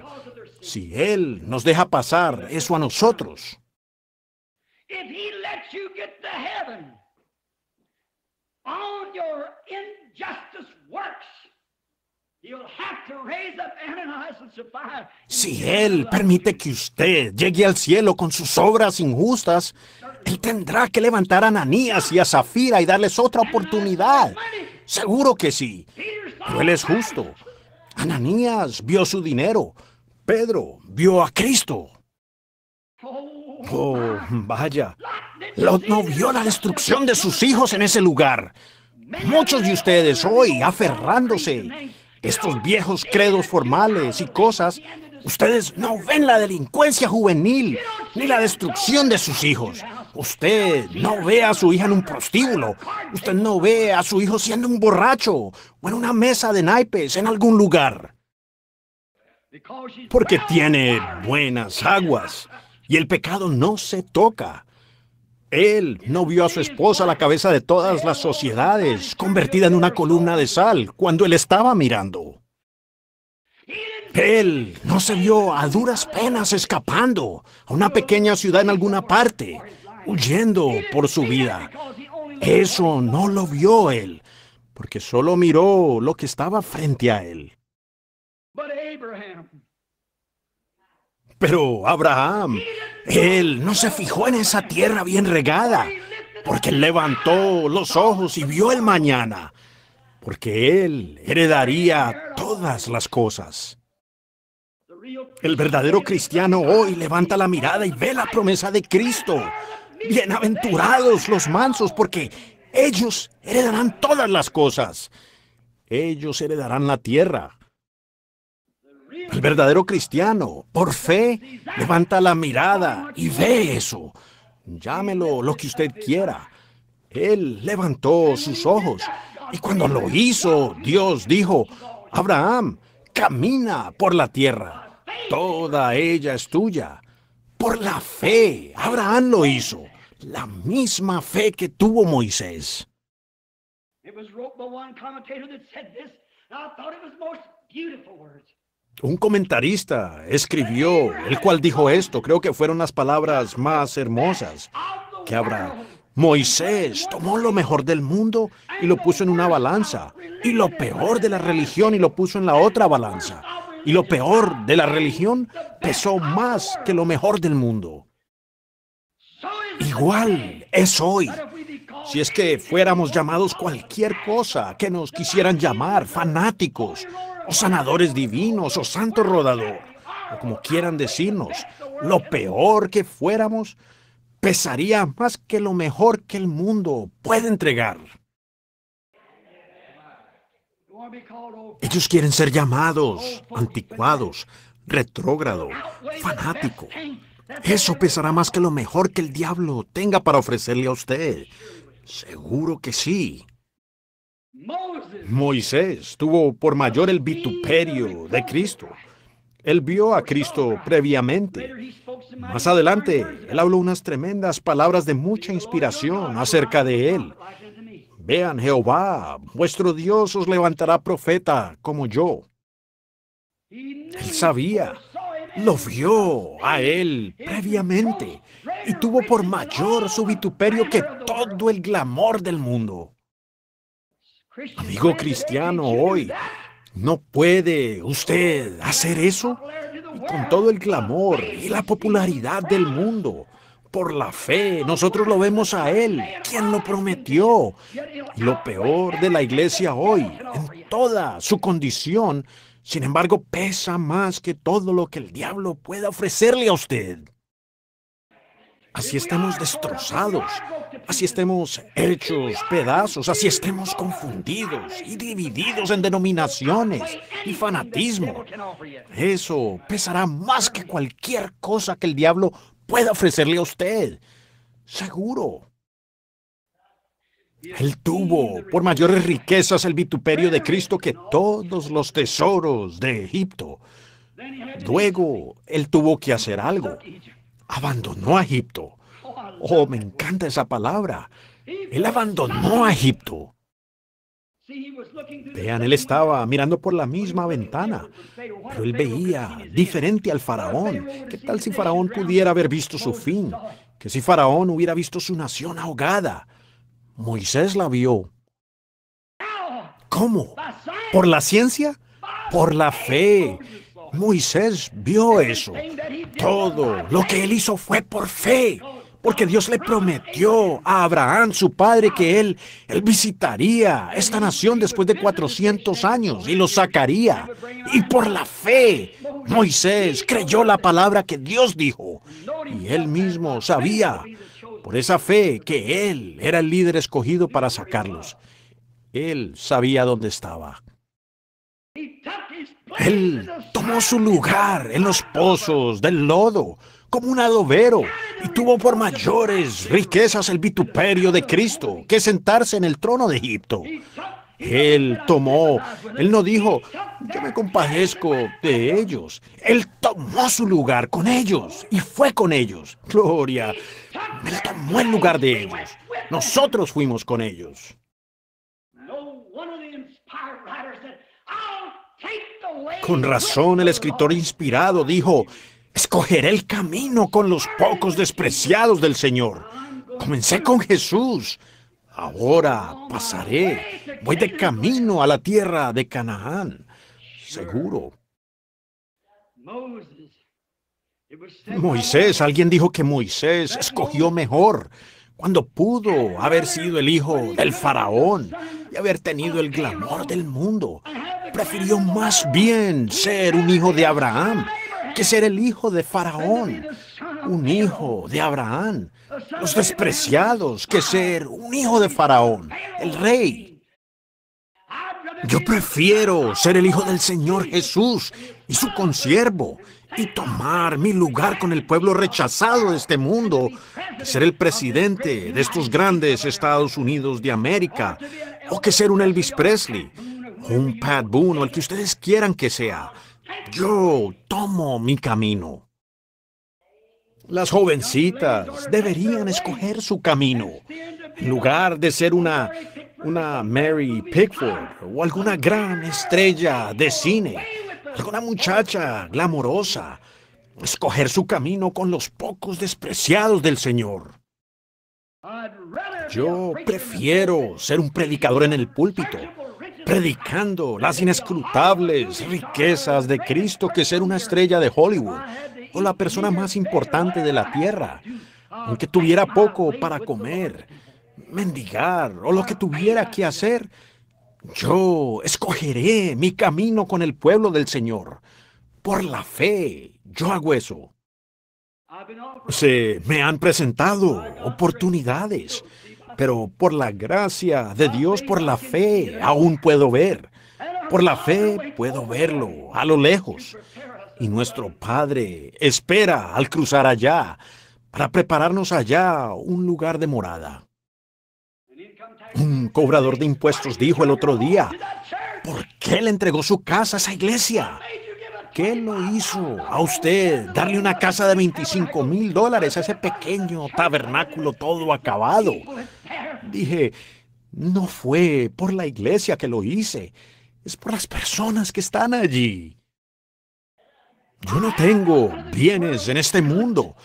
Si Él nos deja pasar eso a nosotros. Si Él permite que usted llegue al cielo con sus obras injustas, Él tendrá que levantar a Ananías y a Zafira y darles otra oportunidad. Seguro que sí. Pero Él es justo. Ananías vio su dinero. Pedro vio a Cristo. Oh, oh vaya. Lot no vio la destrucción de sus hijos en ese lugar. Muchos de ustedes hoy aferrándose estos viejos credos formales y cosas, ustedes no ven la delincuencia juvenil ni la destrucción de sus hijos. Usted no ve a su hija en un prostíbulo. Usted no ve a su hijo siendo un borracho o en una mesa de naipes en algún lugar. Porque tiene buenas aguas y el pecado no se toca. Él no vio a su esposa la cabeza de todas las sociedades, convertida en una columna de sal, cuando él estaba mirando. Él no se vio a duras penas escapando a una pequeña ciudad en alguna parte, huyendo por su vida. Eso no lo vio él, porque solo miró lo que estaba frente a él. Pero Abraham, él no se fijó en esa tierra bien regada, porque levantó los ojos y vio el mañana, porque él heredaría todas las cosas. El verdadero cristiano hoy levanta la mirada y ve la promesa de Cristo. Bienaventurados los mansos, porque ellos heredarán todas las cosas. Ellos heredarán la tierra. El verdadero cristiano, por fe, levanta la mirada y ve eso. Llámelo lo que usted quiera. Él levantó sus ojos y cuando lo hizo, Dios dijo, Abraham, camina por la tierra. Toda ella es tuya. Por la fe, Abraham lo hizo. La misma fe que tuvo Moisés. Un comentarista escribió, el cual dijo esto, creo que fueron las palabras más hermosas que habrá. Moisés tomó lo mejor del mundo y lo puso en una balanza, y lo peor de la religión y lo puso en la otra balanza, y lo peor de la religión pesó más que lo mejor del mundo. Igual es hoy. Si es que fuéramos llamados cualquier cosa que nos quisieran llamar, fanáticos, o sanadores divinos, o santo rodador, o como quieran decirnos, lo peor que fuéramos pesaría más que lo mejor que el mundo puede entregar. Ellos quieren ser llamados anticuados, retrógrado, fanático. Eso pesará más que lo mejor que el diablo tenga para ofrecerle a usted. Seguro que sí. Moisés tuvo por mayor el vituperio de Cristo. Él vio a Cristo previamente. Más adelante, él habló unas tremendas palabras de mucha inspiración acerca de él. Vean, Jehová, vuestro Dios os levantará profeta como yo. Él sabía, lo vio a él previamente y tuvo por mayor su vituperio que todo el glamor del mundo. Amigo cristiano, hoy no puede usted hacer eso con todo el clamor y la popularidad del mundo. Por la fe, nosotros lo vemos a Él, quien lo prometió. Y lo peor de la iglesia hoy, en toda su condición, sin embargo, pesa más que todo lo que el diablo pueda ofrecerle a usted así estemos destrozados, así estemos hechos pedazos, así estemos confundidos y divididos en denominaciones y fanatismo. Eso pesará más que cualquier cosa que el diablo pueda ofrecerle a usted. Seguro. Él tuvo por mayores riquezas el vituperio de Cristo que todos los tesoros de Egipto. Luego, él tuvo que hacer algo abandonó a Egipto. Oh, me encanta esa palabra. Pues, él abandonó a Egipto. Pues, Vean, él estaba mirando por la misma ventana, pero él veía diferente al faraón. ¿Qué tal si faraón pudiera haber visto su fin? Que si faraón hubiera visto su nación ahogada. Moisés la vio. ¿Cómo? ¿Por la ciencia? Por la fe. Moisés vio eso. Todo lo que él hizo fue por fe, porque Dios le prometió a Abraham, su padre, que él, él visitaría esta nación después de 400 años y lo sacaría. Y por la fe, Moisés creyó la palabra que Dios dijo. Y él mismo sabía, por esa fe, que él era el líder escogido para sacarlos. Él sabía dónde estaba. Él tomó su lugar en los pozos del lodo como un adobero y tuvo por mayores riquezas el vituperio de Cristo que sentarse en el trono de Egipto. Él tomó, él no dijo, yo me compadezco de ellos. Él tomó su lugar con ellos y fue con ellos. Gloria, él tomó el lugar de ellos. Nosotros fuimos con ellos. Con razón el escritor inspirado dijo, escogeré el camino con los pocos despreciados del Señor. Comencé con Jesús. Ahora pasaré. Voy de camino a la tierra de Canaán. Seguro. Moisés, alguien dijo que Moisés escogió mejor cuando pudo haber sido el hijo del faraón y haber tenido el glamour del mundo. Prefirió más bien ser un hijo de Abraham que ser el hijo de Faraón, un hijo de Abraham, los despreciados, que ser un hijo de Faraón, el rey. Yo prefiero ser el hijo del Señor Jesús y su consiervo y tomar mi lugar con el pueblo rechazado de este mundo, ser el presidente de estos grandes Estados Unidos de América o que ser un Elvis Presley, o un Pat Boone, o el que ustedes quieran que sea. Yo tomo mi camino. Las jovencitas deberían escoger su camino, en lugar de ser una, una Mary Pickford o alguna gran estrella de cine, alguna muchacha glamorosa. Escoger su camino con los pocos despreciados del Señor. Yo prefiero ser un predicador en el púlpito, predicando las inescrutables riquezas de Cristo que ser una estrella de Hollywood o la persona más importante de la tierra, aunque tuviera poco para comer, mendigar o lo que tuviera que hacer. Yo escogeré mi camino con el pueblo del Señor. Por la fe, yo hago eso. Se me han presentado oportunidades, pero por la gracia de Dios, por la fe, aún puedo ver. Por la fe puedo verlo a lo lejos. Y nuestro Padre espera al cruzar allá para prepararnos allá un lugar de morada. Un cobrador de impuestos dijo el otro día, ¿por qué le entregó su casa a esa iglesia? qué lo hizo? A usted, darle una casa de 25 mil dólares a ese pequeño tabernáculo todo acabado. Dije, no fue por la iglesia que lo hice, es por las personas que están allí. Yo no tengo bienes en este mundo.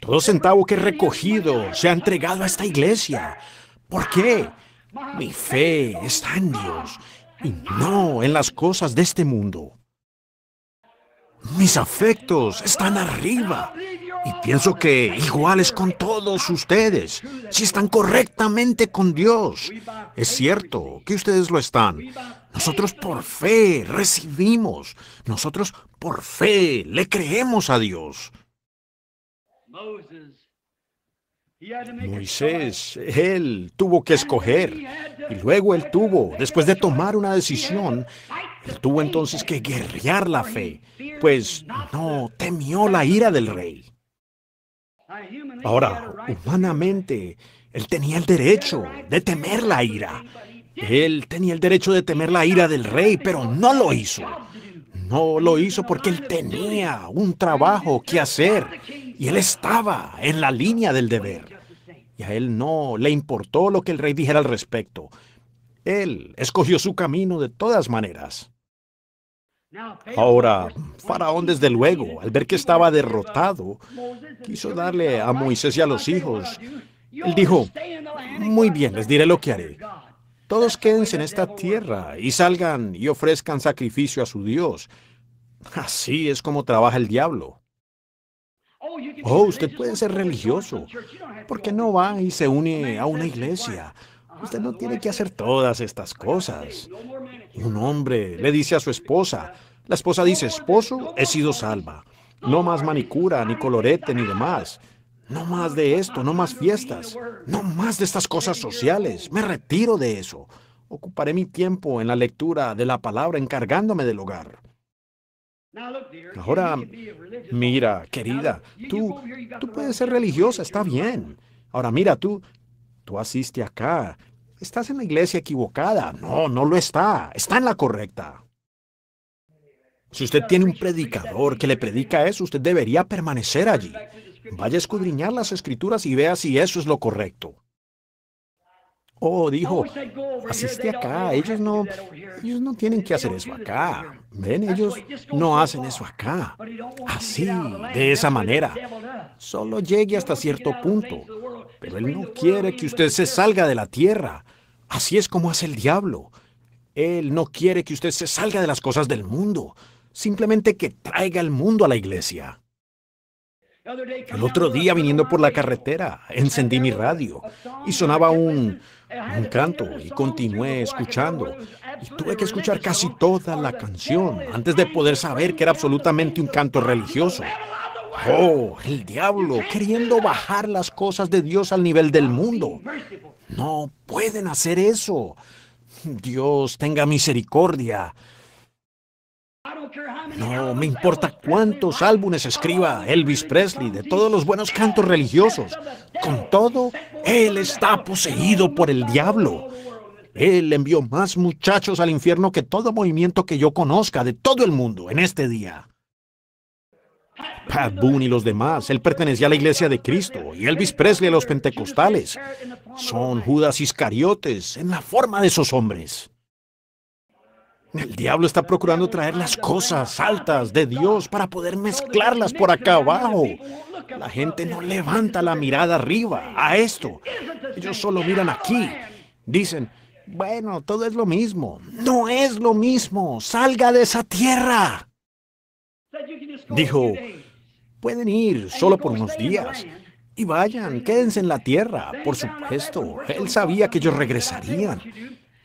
Todo centavo que he recogido se ha entregado a esta iglesia. ¿Por qué? Mi fe está en Dios y no en las cosas de este mundo. Mis afectos están arriba. Y pienso que iguales con todos ustedes, si están correctamente con Dios. Es cierto que ustedes lo están. Nosotros por fe recibimos. Nosotros por fe le creemos a Dios. Moisés, él tuvo que escoger. Y luego él tuvo, después de tomar una decisión, tuvo entonces que guerrear la fe, pues no temió la ira del rey. Ahora, humanamente, él tenía el derecho de temer la ira. Él tenía el derecho de temer la ira del rey, pero no lo hizo. No lo hizo porque él tenía un trabajo que hacer y él estaba en la línea del deber. Y a él no le importó lo que el rey dijera al respecto. Él escogió su camino de todas maneras. Ahora, Faraón desde luego, al ver que estaba derrotado, quiso darle a Moisés y a los hijos. Él dijo, muy bien, les diré lo que haré. Todos quédense en esta tierra y salgan y ofrezcan sacrificio a su Dios. Así es como trabaja el diablo. Oh, usted puede ser religioso. porque no va y se une a una iglesia? Usted no tiene que hacer todas estas cosas. Un hombre le dice a su esposa, la esposa dice, esposo, he sido salva. No más manicura, ni colorete, ni demás. No más de esto, no más fiestas, no más de estas cosas sociales. Me retiro de eso. Ocuparé mi tiempo en la lectura de la palabra encargándome del hogar. Ahora, mira, querida, tú, tú puedes ser religiosa, está bien. Ahora, mira, tú, tú asiste acá Estás en la iglesia equivocada. No, no lo está. Está en la correcta. Si usted tiene un predicador que le predica eso, usted debería permanecer allí. Vaya a escudriñar las escrituras y vea si eso es lo correcto. Oh, dijo, asiste acá, ellos no, ellos no tienen que hacer eso acá. Ven, ellos no hacen eso acá. Así, de esa manera. Solo llegue hasta cierto punto. Pero Él no quiere que usted se salga de la tierra. Así es como hace el diablo. Él no quiere que usted se salga de las cosas del mundo, simplemente que traiga el mundo a la iglesia. El otro día viniendo por la carretera, encendí mi radio y sonaba un, un canto y continué escuchando. Y tuve que escuchar casi toda la canción antes de poder saber que era absolutamente un canto religioso. Oh, el diablo queriendo bajar las cosas de Dios al nivel del mundo. No pueden hacer eso. Dios tenga misericordia. No me importa cuántos álbumes escriba Elvis Presley de todos los buenos cantos religiosos. Con todo, él está poseído por el diablo. Él envió más muchachos al infierno que todo movimiento que yo conozca de todo el mundo en este día. Pat y los demás. Él pertenecía a la iglesia de Cristo y Elvis Presley a los pentecostales. Son Judas Iscariotes en la forma de esos hombres. El diablo está procurando traer las cosas altas de Dios para poder mezclarlas por acá abajo. La gente no levanta la mirada arriba a esto. Ellos solo miran aquí. Dicen, bueno, todo es lo mismo. No es lo mismo. Salga de esa tierra. Dijo, Pueden ir solo por unos días. Y vayan, quédense en la tierra, por supuesto. Él sabía que ellos regresarían.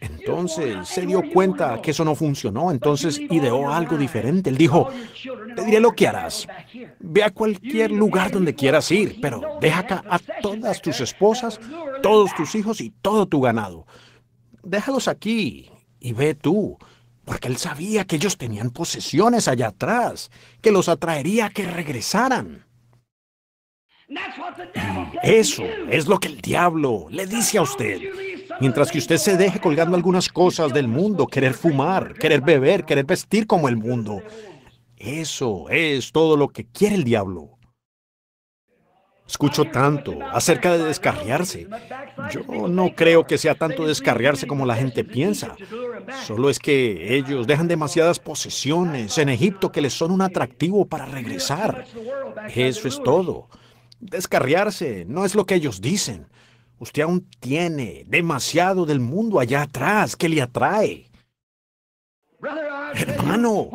Entonces se dio cuenta que eso no funcionó, entonces ideó algo diferente. Él dijo, te diré lo que harás. Ve a cualquier lugar donde quieras ir, pero deja acá a todas tus esposas, todos tus hijos y todo tu ganado. Déjalos aquí y ve tú porque él sabía que ellos tenían posesiones allá atrás, que los atraería a que regresaran. Eso es lo que el diablo le dice a usted. Mientras que usted se deje colgando algunas cosas del mundo, querer fumar, querer beber, querer vestir como el mundo. Eso es todo lo que quiere el diablo. Escucho tanto acerca de descarriarse. Yo no creo que sea tanto descarriarse como la gente piensa. Solo es que ellos dejan demasiadas posesiones en Egipto que les son un atractivo para regresar. Eso es todo. Descarriarse no es lo que ellos dicen. Usted aún tiene demasiado del mundo allá atrás que le atrae. Hermano,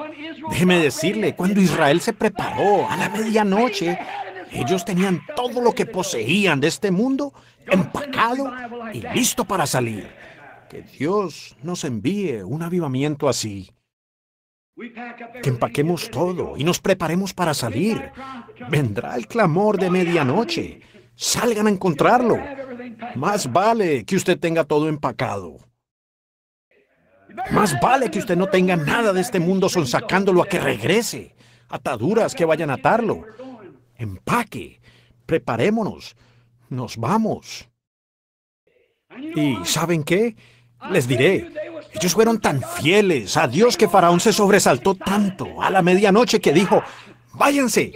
déjeme decirle, cuando Israel se preparó a la medianoche, ellos tenían todo lo que poseían de este mundo empacado y listo para salir. Que Dios nos envíe un avivamiento así. Que empaquemos todo y nos preparemos para salir. Vendrá el clamor de medianoche. Salgan a encontrarlo. Más vale que usted tenga todo empacado. Más vale que usted no tenga nada de este mundo sonsacándolo a que regrese. Ataduras que vayan a atarlo empaque, preparémonos, nos vamos. ¿Y saben qué? Les diré, ellos fueron tan fieles a Dios que Faraón se sobresaltó tanto a la medianoche que dijo, váyanse,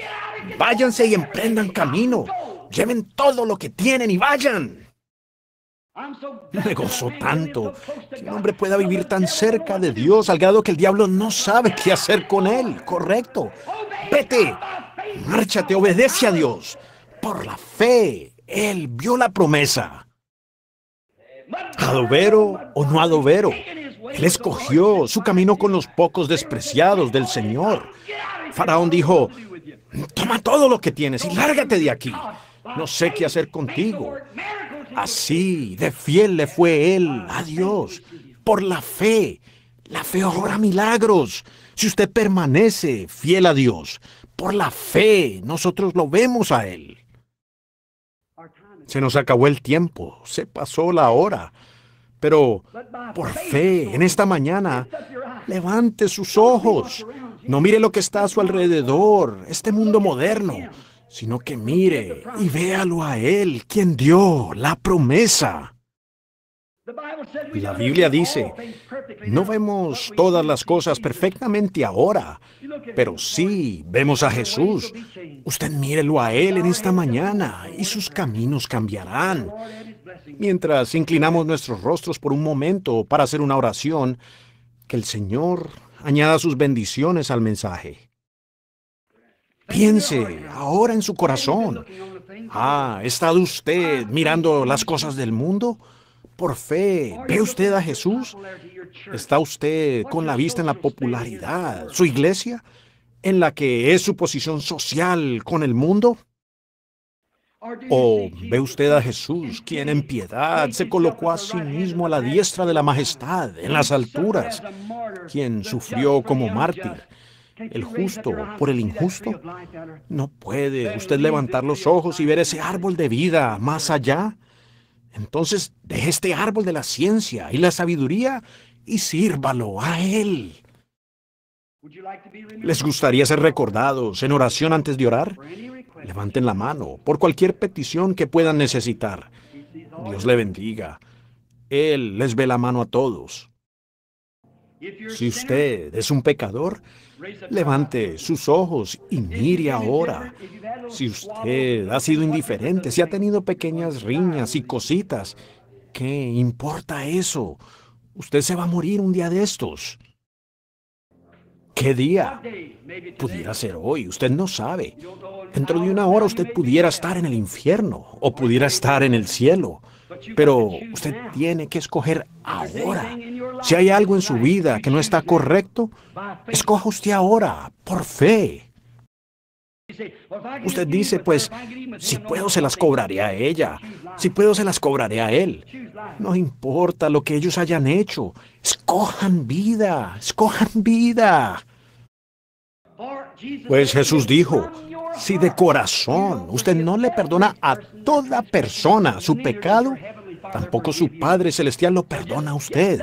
váyanse y emprendan camino, lleven todo lo que tienen y vayan. Me gozó tanto que un hombre pueda vivir tan cerca de Dios al grado que el diablo no sabe qué hacer con él, correcto. Vete, Márchate, obedece a Dios. Por la fe, Él vio la promesa. Adobero o no adobero, Él escogió su camino con los pocos despreciados del Señor. Faraón dijo, toma todo lo que tienes y lárgate de aquí. No sé qué hacer contigo. Así de fiel le fue Él a Dios, por la fe. La fe obra milagros. Si usted permanece fiel a Dios, por la fe, nosotros lo vemos a Él. Se nos acabó el tiempo, se pasó la hora. Pero por fe, en esta mañana, levante sus ojos. No mire lo que está a su alrededor, este mundo moderno, sino que mire y véalo a Él, quien dio la promesa. La Biblia dice, no vemos todas las cosas perfectamente ahora, pero sí vemos a Jesús. Usted mírelo a Él en esta mañana y sus caminos cambiarán. Mientras inclinamos nuestros rostros por un momento para hacer una oración, que el Señor añada sus bendiciones al mensaje. Piense ahora en su corazón. Ah, ¿ha estado usted mirando las cosas del mundo? por fe. ¿Ve usted a Jesús? ¿Está usted con la vista en la popularidad? ¿Su iglesia? ¿En la que es su posición social con el mundo? ¿O ve usted a Jesús, quien en piedad se colocó a sí mismo a la diestra de la majestad, en las alturas, quien sufrió como mártir? el justo por el injusto? ¿No puede usted levantar los ojos y ver ese árbol de vida más allá? Entonces deje este árbol de la ciencia y la sabiduría y sírvalo a Él. ¿Les gustaría ser recordados en oración antes de orar? Levanten la mano por cualquier petición que puedan necesitar. Dios le bendiga. Él les ve la mano a todos. Si usted es un pecador, Levante sus ojos y mire ahora. Si usted ha sido indiferente, si ha tenido pequeñas riñas y cositas, ¿qué importa eso? Usted se va a morir un día de estos. ¿Qué día? Pudiera ser hoy, usted no sabe. Dentro de una hora usted pudiera estar en el infierno o pudiera estar en el cielo. Pero usted tiene que escoger ahora. Si hay algo en su vida que no está correcto, escoja usted ahora, por fe. Usted dice, pues, pues si puedo se las cobraré a ella, si puedo se las cobraré a él. No importa lo que ellos hayan hecho, escojan vida, escojan vida. Pues Jesús dijo, si de corazón usted no le perdona a toda persona su pecado, tampoco su Padre Celestial lo perdona a usted.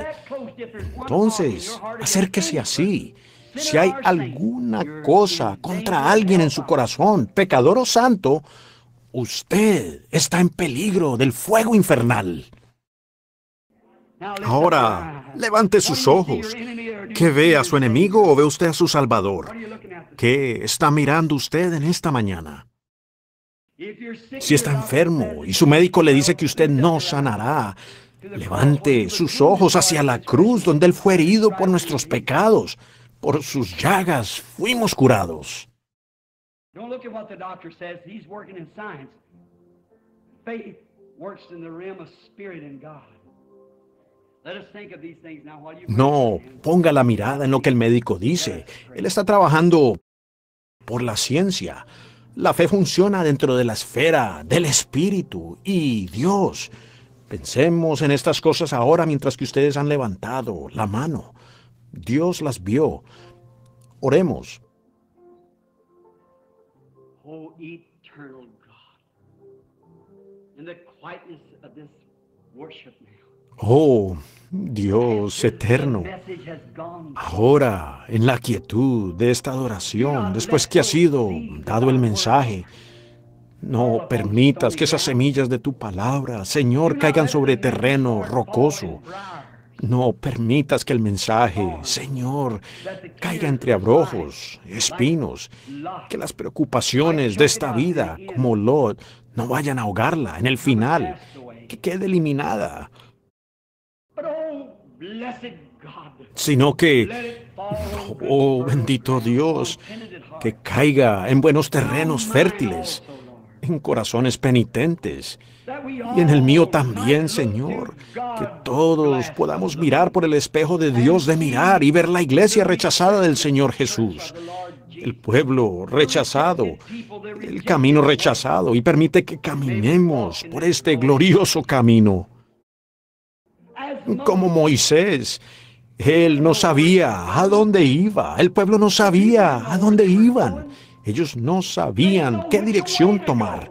Entonces, acérquese así. Si hay alguna cosa contra alguien en su corazón, pecador o santo, usted está en peligro del fuego infernal. Ahora, levante sus ojos. ¿Qué ve a su enemigo o ve usted a su Salvador? ¿Qué está mirando usted en esta mañana? Si está enfermo y su médico le dice que usted no sanará, levante sus ojos hacia la cruz donde Él fue herido por nuestros pecados por sus llagas fuimos curados. No, ponga la mirada en lo que el médico dice. Él está trabajando por la ciencia. La fe funciona dentro de la esfera del espíritu y Dios. Pensemos en estas cosas ahora mientras que ustedes han levantado la mano. Dios las vio. Oremos. Oh, God, Oh Dios eterno, ahora en la quietud de esta adoración, después que ha sido dado el mensaje, no permitas que esas semillas de tu palabra, Señor, caigan sobre terreno rocoso. No permitas que el mensaje, Señor, caiga entre abrojos, espinos, que las preocupaciones de esta vida, como Lot, no vayan a ahogarla en el final, que quede eliminada, sino que, oh bendito Dios, que caiga en buenos terrenos fértiles, corazones penitentes y en el mío también, Señor, que todos podamos mirar por el espejo de Dios de mirar y ver la iglesia rechazada del Señor Jesús, el pueblo rechazado, el camino rechazado, y permite que caminemos por este glorioso camino. Como Moisés, él no sabía a dónde iba, el pueblo no sabía a dónde iban. Ellos no sabían qué dirección tomar.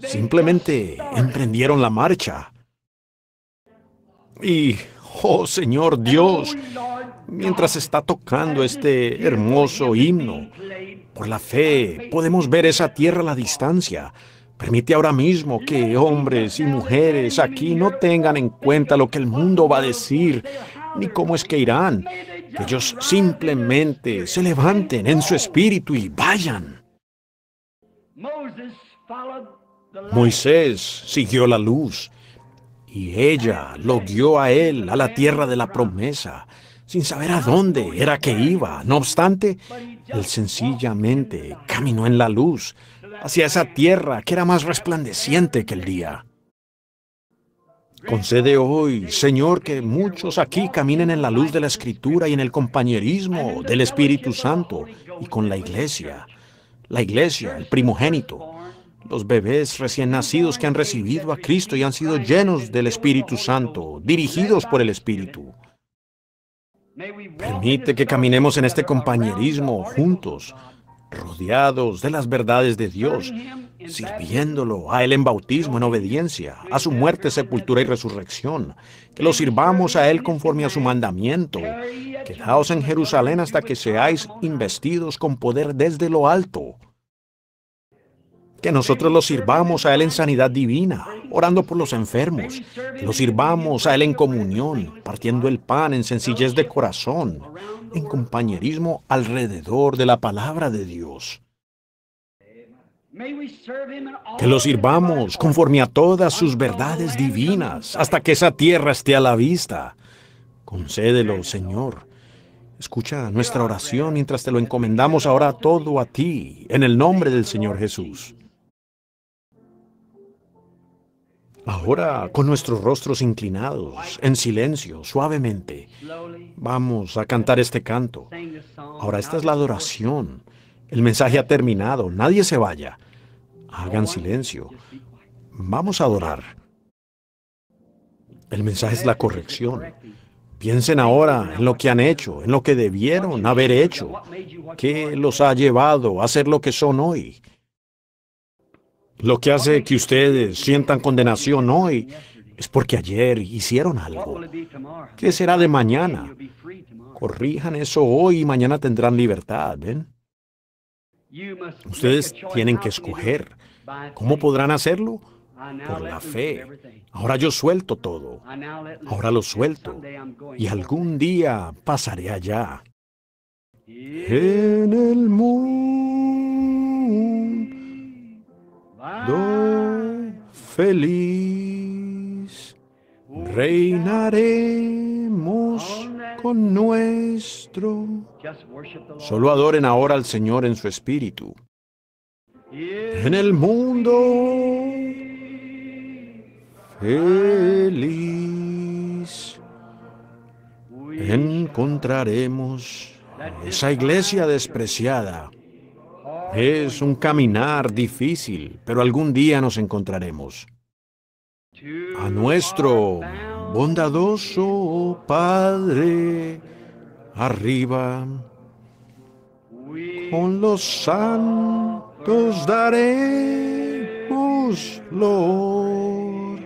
Simplemente emprendieron la marcha. Y, oh Señor Dios, mientras está tocando este hermoso himno, por la fe podemos ver esa tierra a la distancia. Permite ahora mismo que hombres y mujeres aquí no tengan en cuenta lo que el mundo va a decir, ni cómo es que irán, que ellos simplemente se levanten en su espíritu y vayan. Moisés siguió la luz y ella lo guió a él a la tierra de la promesa, sin saber a dónde era que iba. No obstante, él sencillamente caminó en la luz hacia esa tierra que era más resplandeciente que el día. Concede hoy, Señor, que muchos aquí caminen en la luz de la Escritura y en el compañerismo del Espíritu Santo y con la iglesia. La iglesia, el primogénito, los bebés recién nacidos que han recibido a Cristo y han sido llenos del Espíritu Santo, dirigidos por el Espíritu. Permite que caminemos en este compañerismo juntos, rodeados de las verdades de Dios, sirviéndolo a Él en bautismo, en obediencia, a su muerte, sepultura y resurrección, que lo sirvamos a Él conforme a su mandamiento. Quedaos en Jerusalén hasta que seáis investidos con poder desde lo alto. Que nosotros lo sirvamos a Él en sanidad divina, orando por los enfermos. Que lo sirvamos a Él en comunión, partiendo el pan en sencillez de corazón, en compañerismo alrededor de la palabra de Dios. Que lo sirvamos conforme a todas sus verdades divinas, hasta que esa tierra esté a la vista. Concédelo, Señor. Escucha nuestra oración mientras te lo encomendamos ahora todo a ti, en el nombre del Señor Jesús. Ahora, con nuestros rostros inclinados, en silencio, suavemente, vamos a cantar este canto. Ahora esta es la adoración. El mensaje ha terminado. Nadie se vaya. Hagan silencio. Vamos a adorar. El mensaje es la corrección. Piensen ahora en lo que han hecho, en lo que debieron haber hecho, qué los ha llevado a ser lo que son hoy. Lo que hace que ustedes sientan condenación hoy es porque ayer hicieron algo. ¿Qué será de mañana? Corrijan eso hoy y mañana tendrán libertad, ¿ven? Ustedes tienen que escoger. ¿Cómo podrán hacerlo? Por la fe. Ahora yo suelto todo. Ahora lo suelto. Y algún día pasaré allá. En el mundo feliz reinaremos con nuestro Solo adoren ahora al Señor en su espíritu. En el mundo feliz encontraremos esa iglesia despreciada. Es un caminar difícil, pero algún día nos encontraremos. A nuestro bondadoso Padre, arriba. Con los santos daremos Lord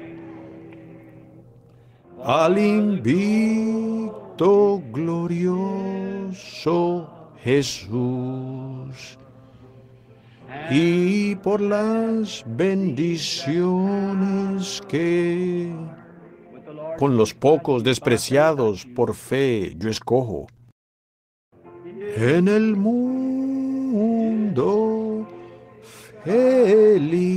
al invito glorioso Jesús y por las bendiciones que con los pocos despreciados por fe yo escojo en el mundo feliz.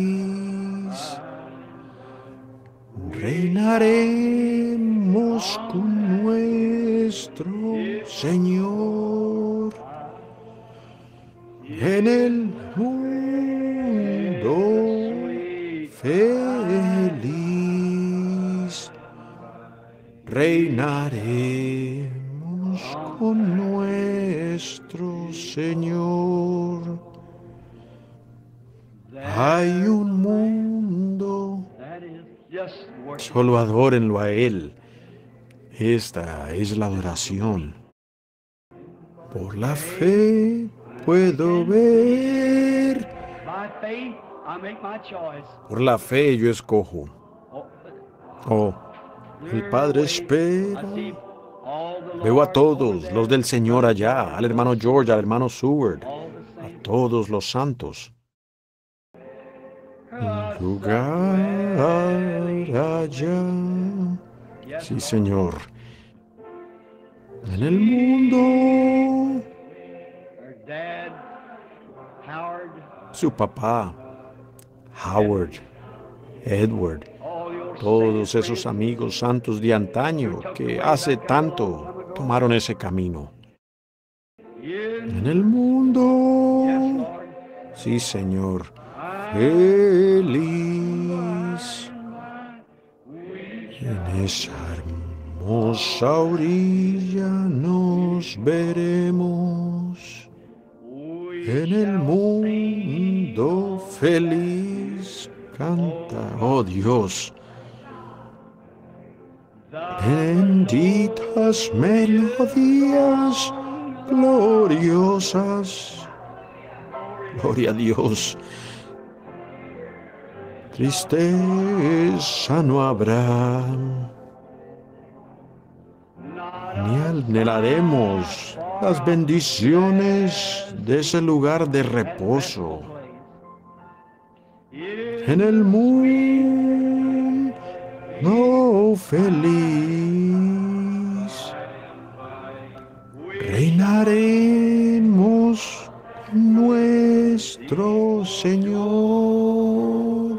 Reinaremos con nuestro Señor en el mundo feliz. Reinaremos nuestro Señor. Hay un mundo. Solo adórenlo a Él. Esta es la adoración. Por la fe puedo ver. Por la fe yo escojo. Oh, el Padre espera. Veo a todos, los del Señor allá, al hermano George, al hermano Seward, a todos los santos. Lugar Sí, Señor. En el mundo. Su papá, Howard, Edward, todos esos amigos santos de antaño que hace tanto tomaron ese camino. En el mundo. Sí, Señor. Feliz. En esa hermosa orilla nos veremos. En el mundo feliz canta, oh Dios, Benditas melodías gloriosas. Gloria a Dios. Tristeza no habrá. Ni anhelaremos las bendiciones de ese lugar de reposo. En el mundo no feliz. Reinaremos nuestro Señor.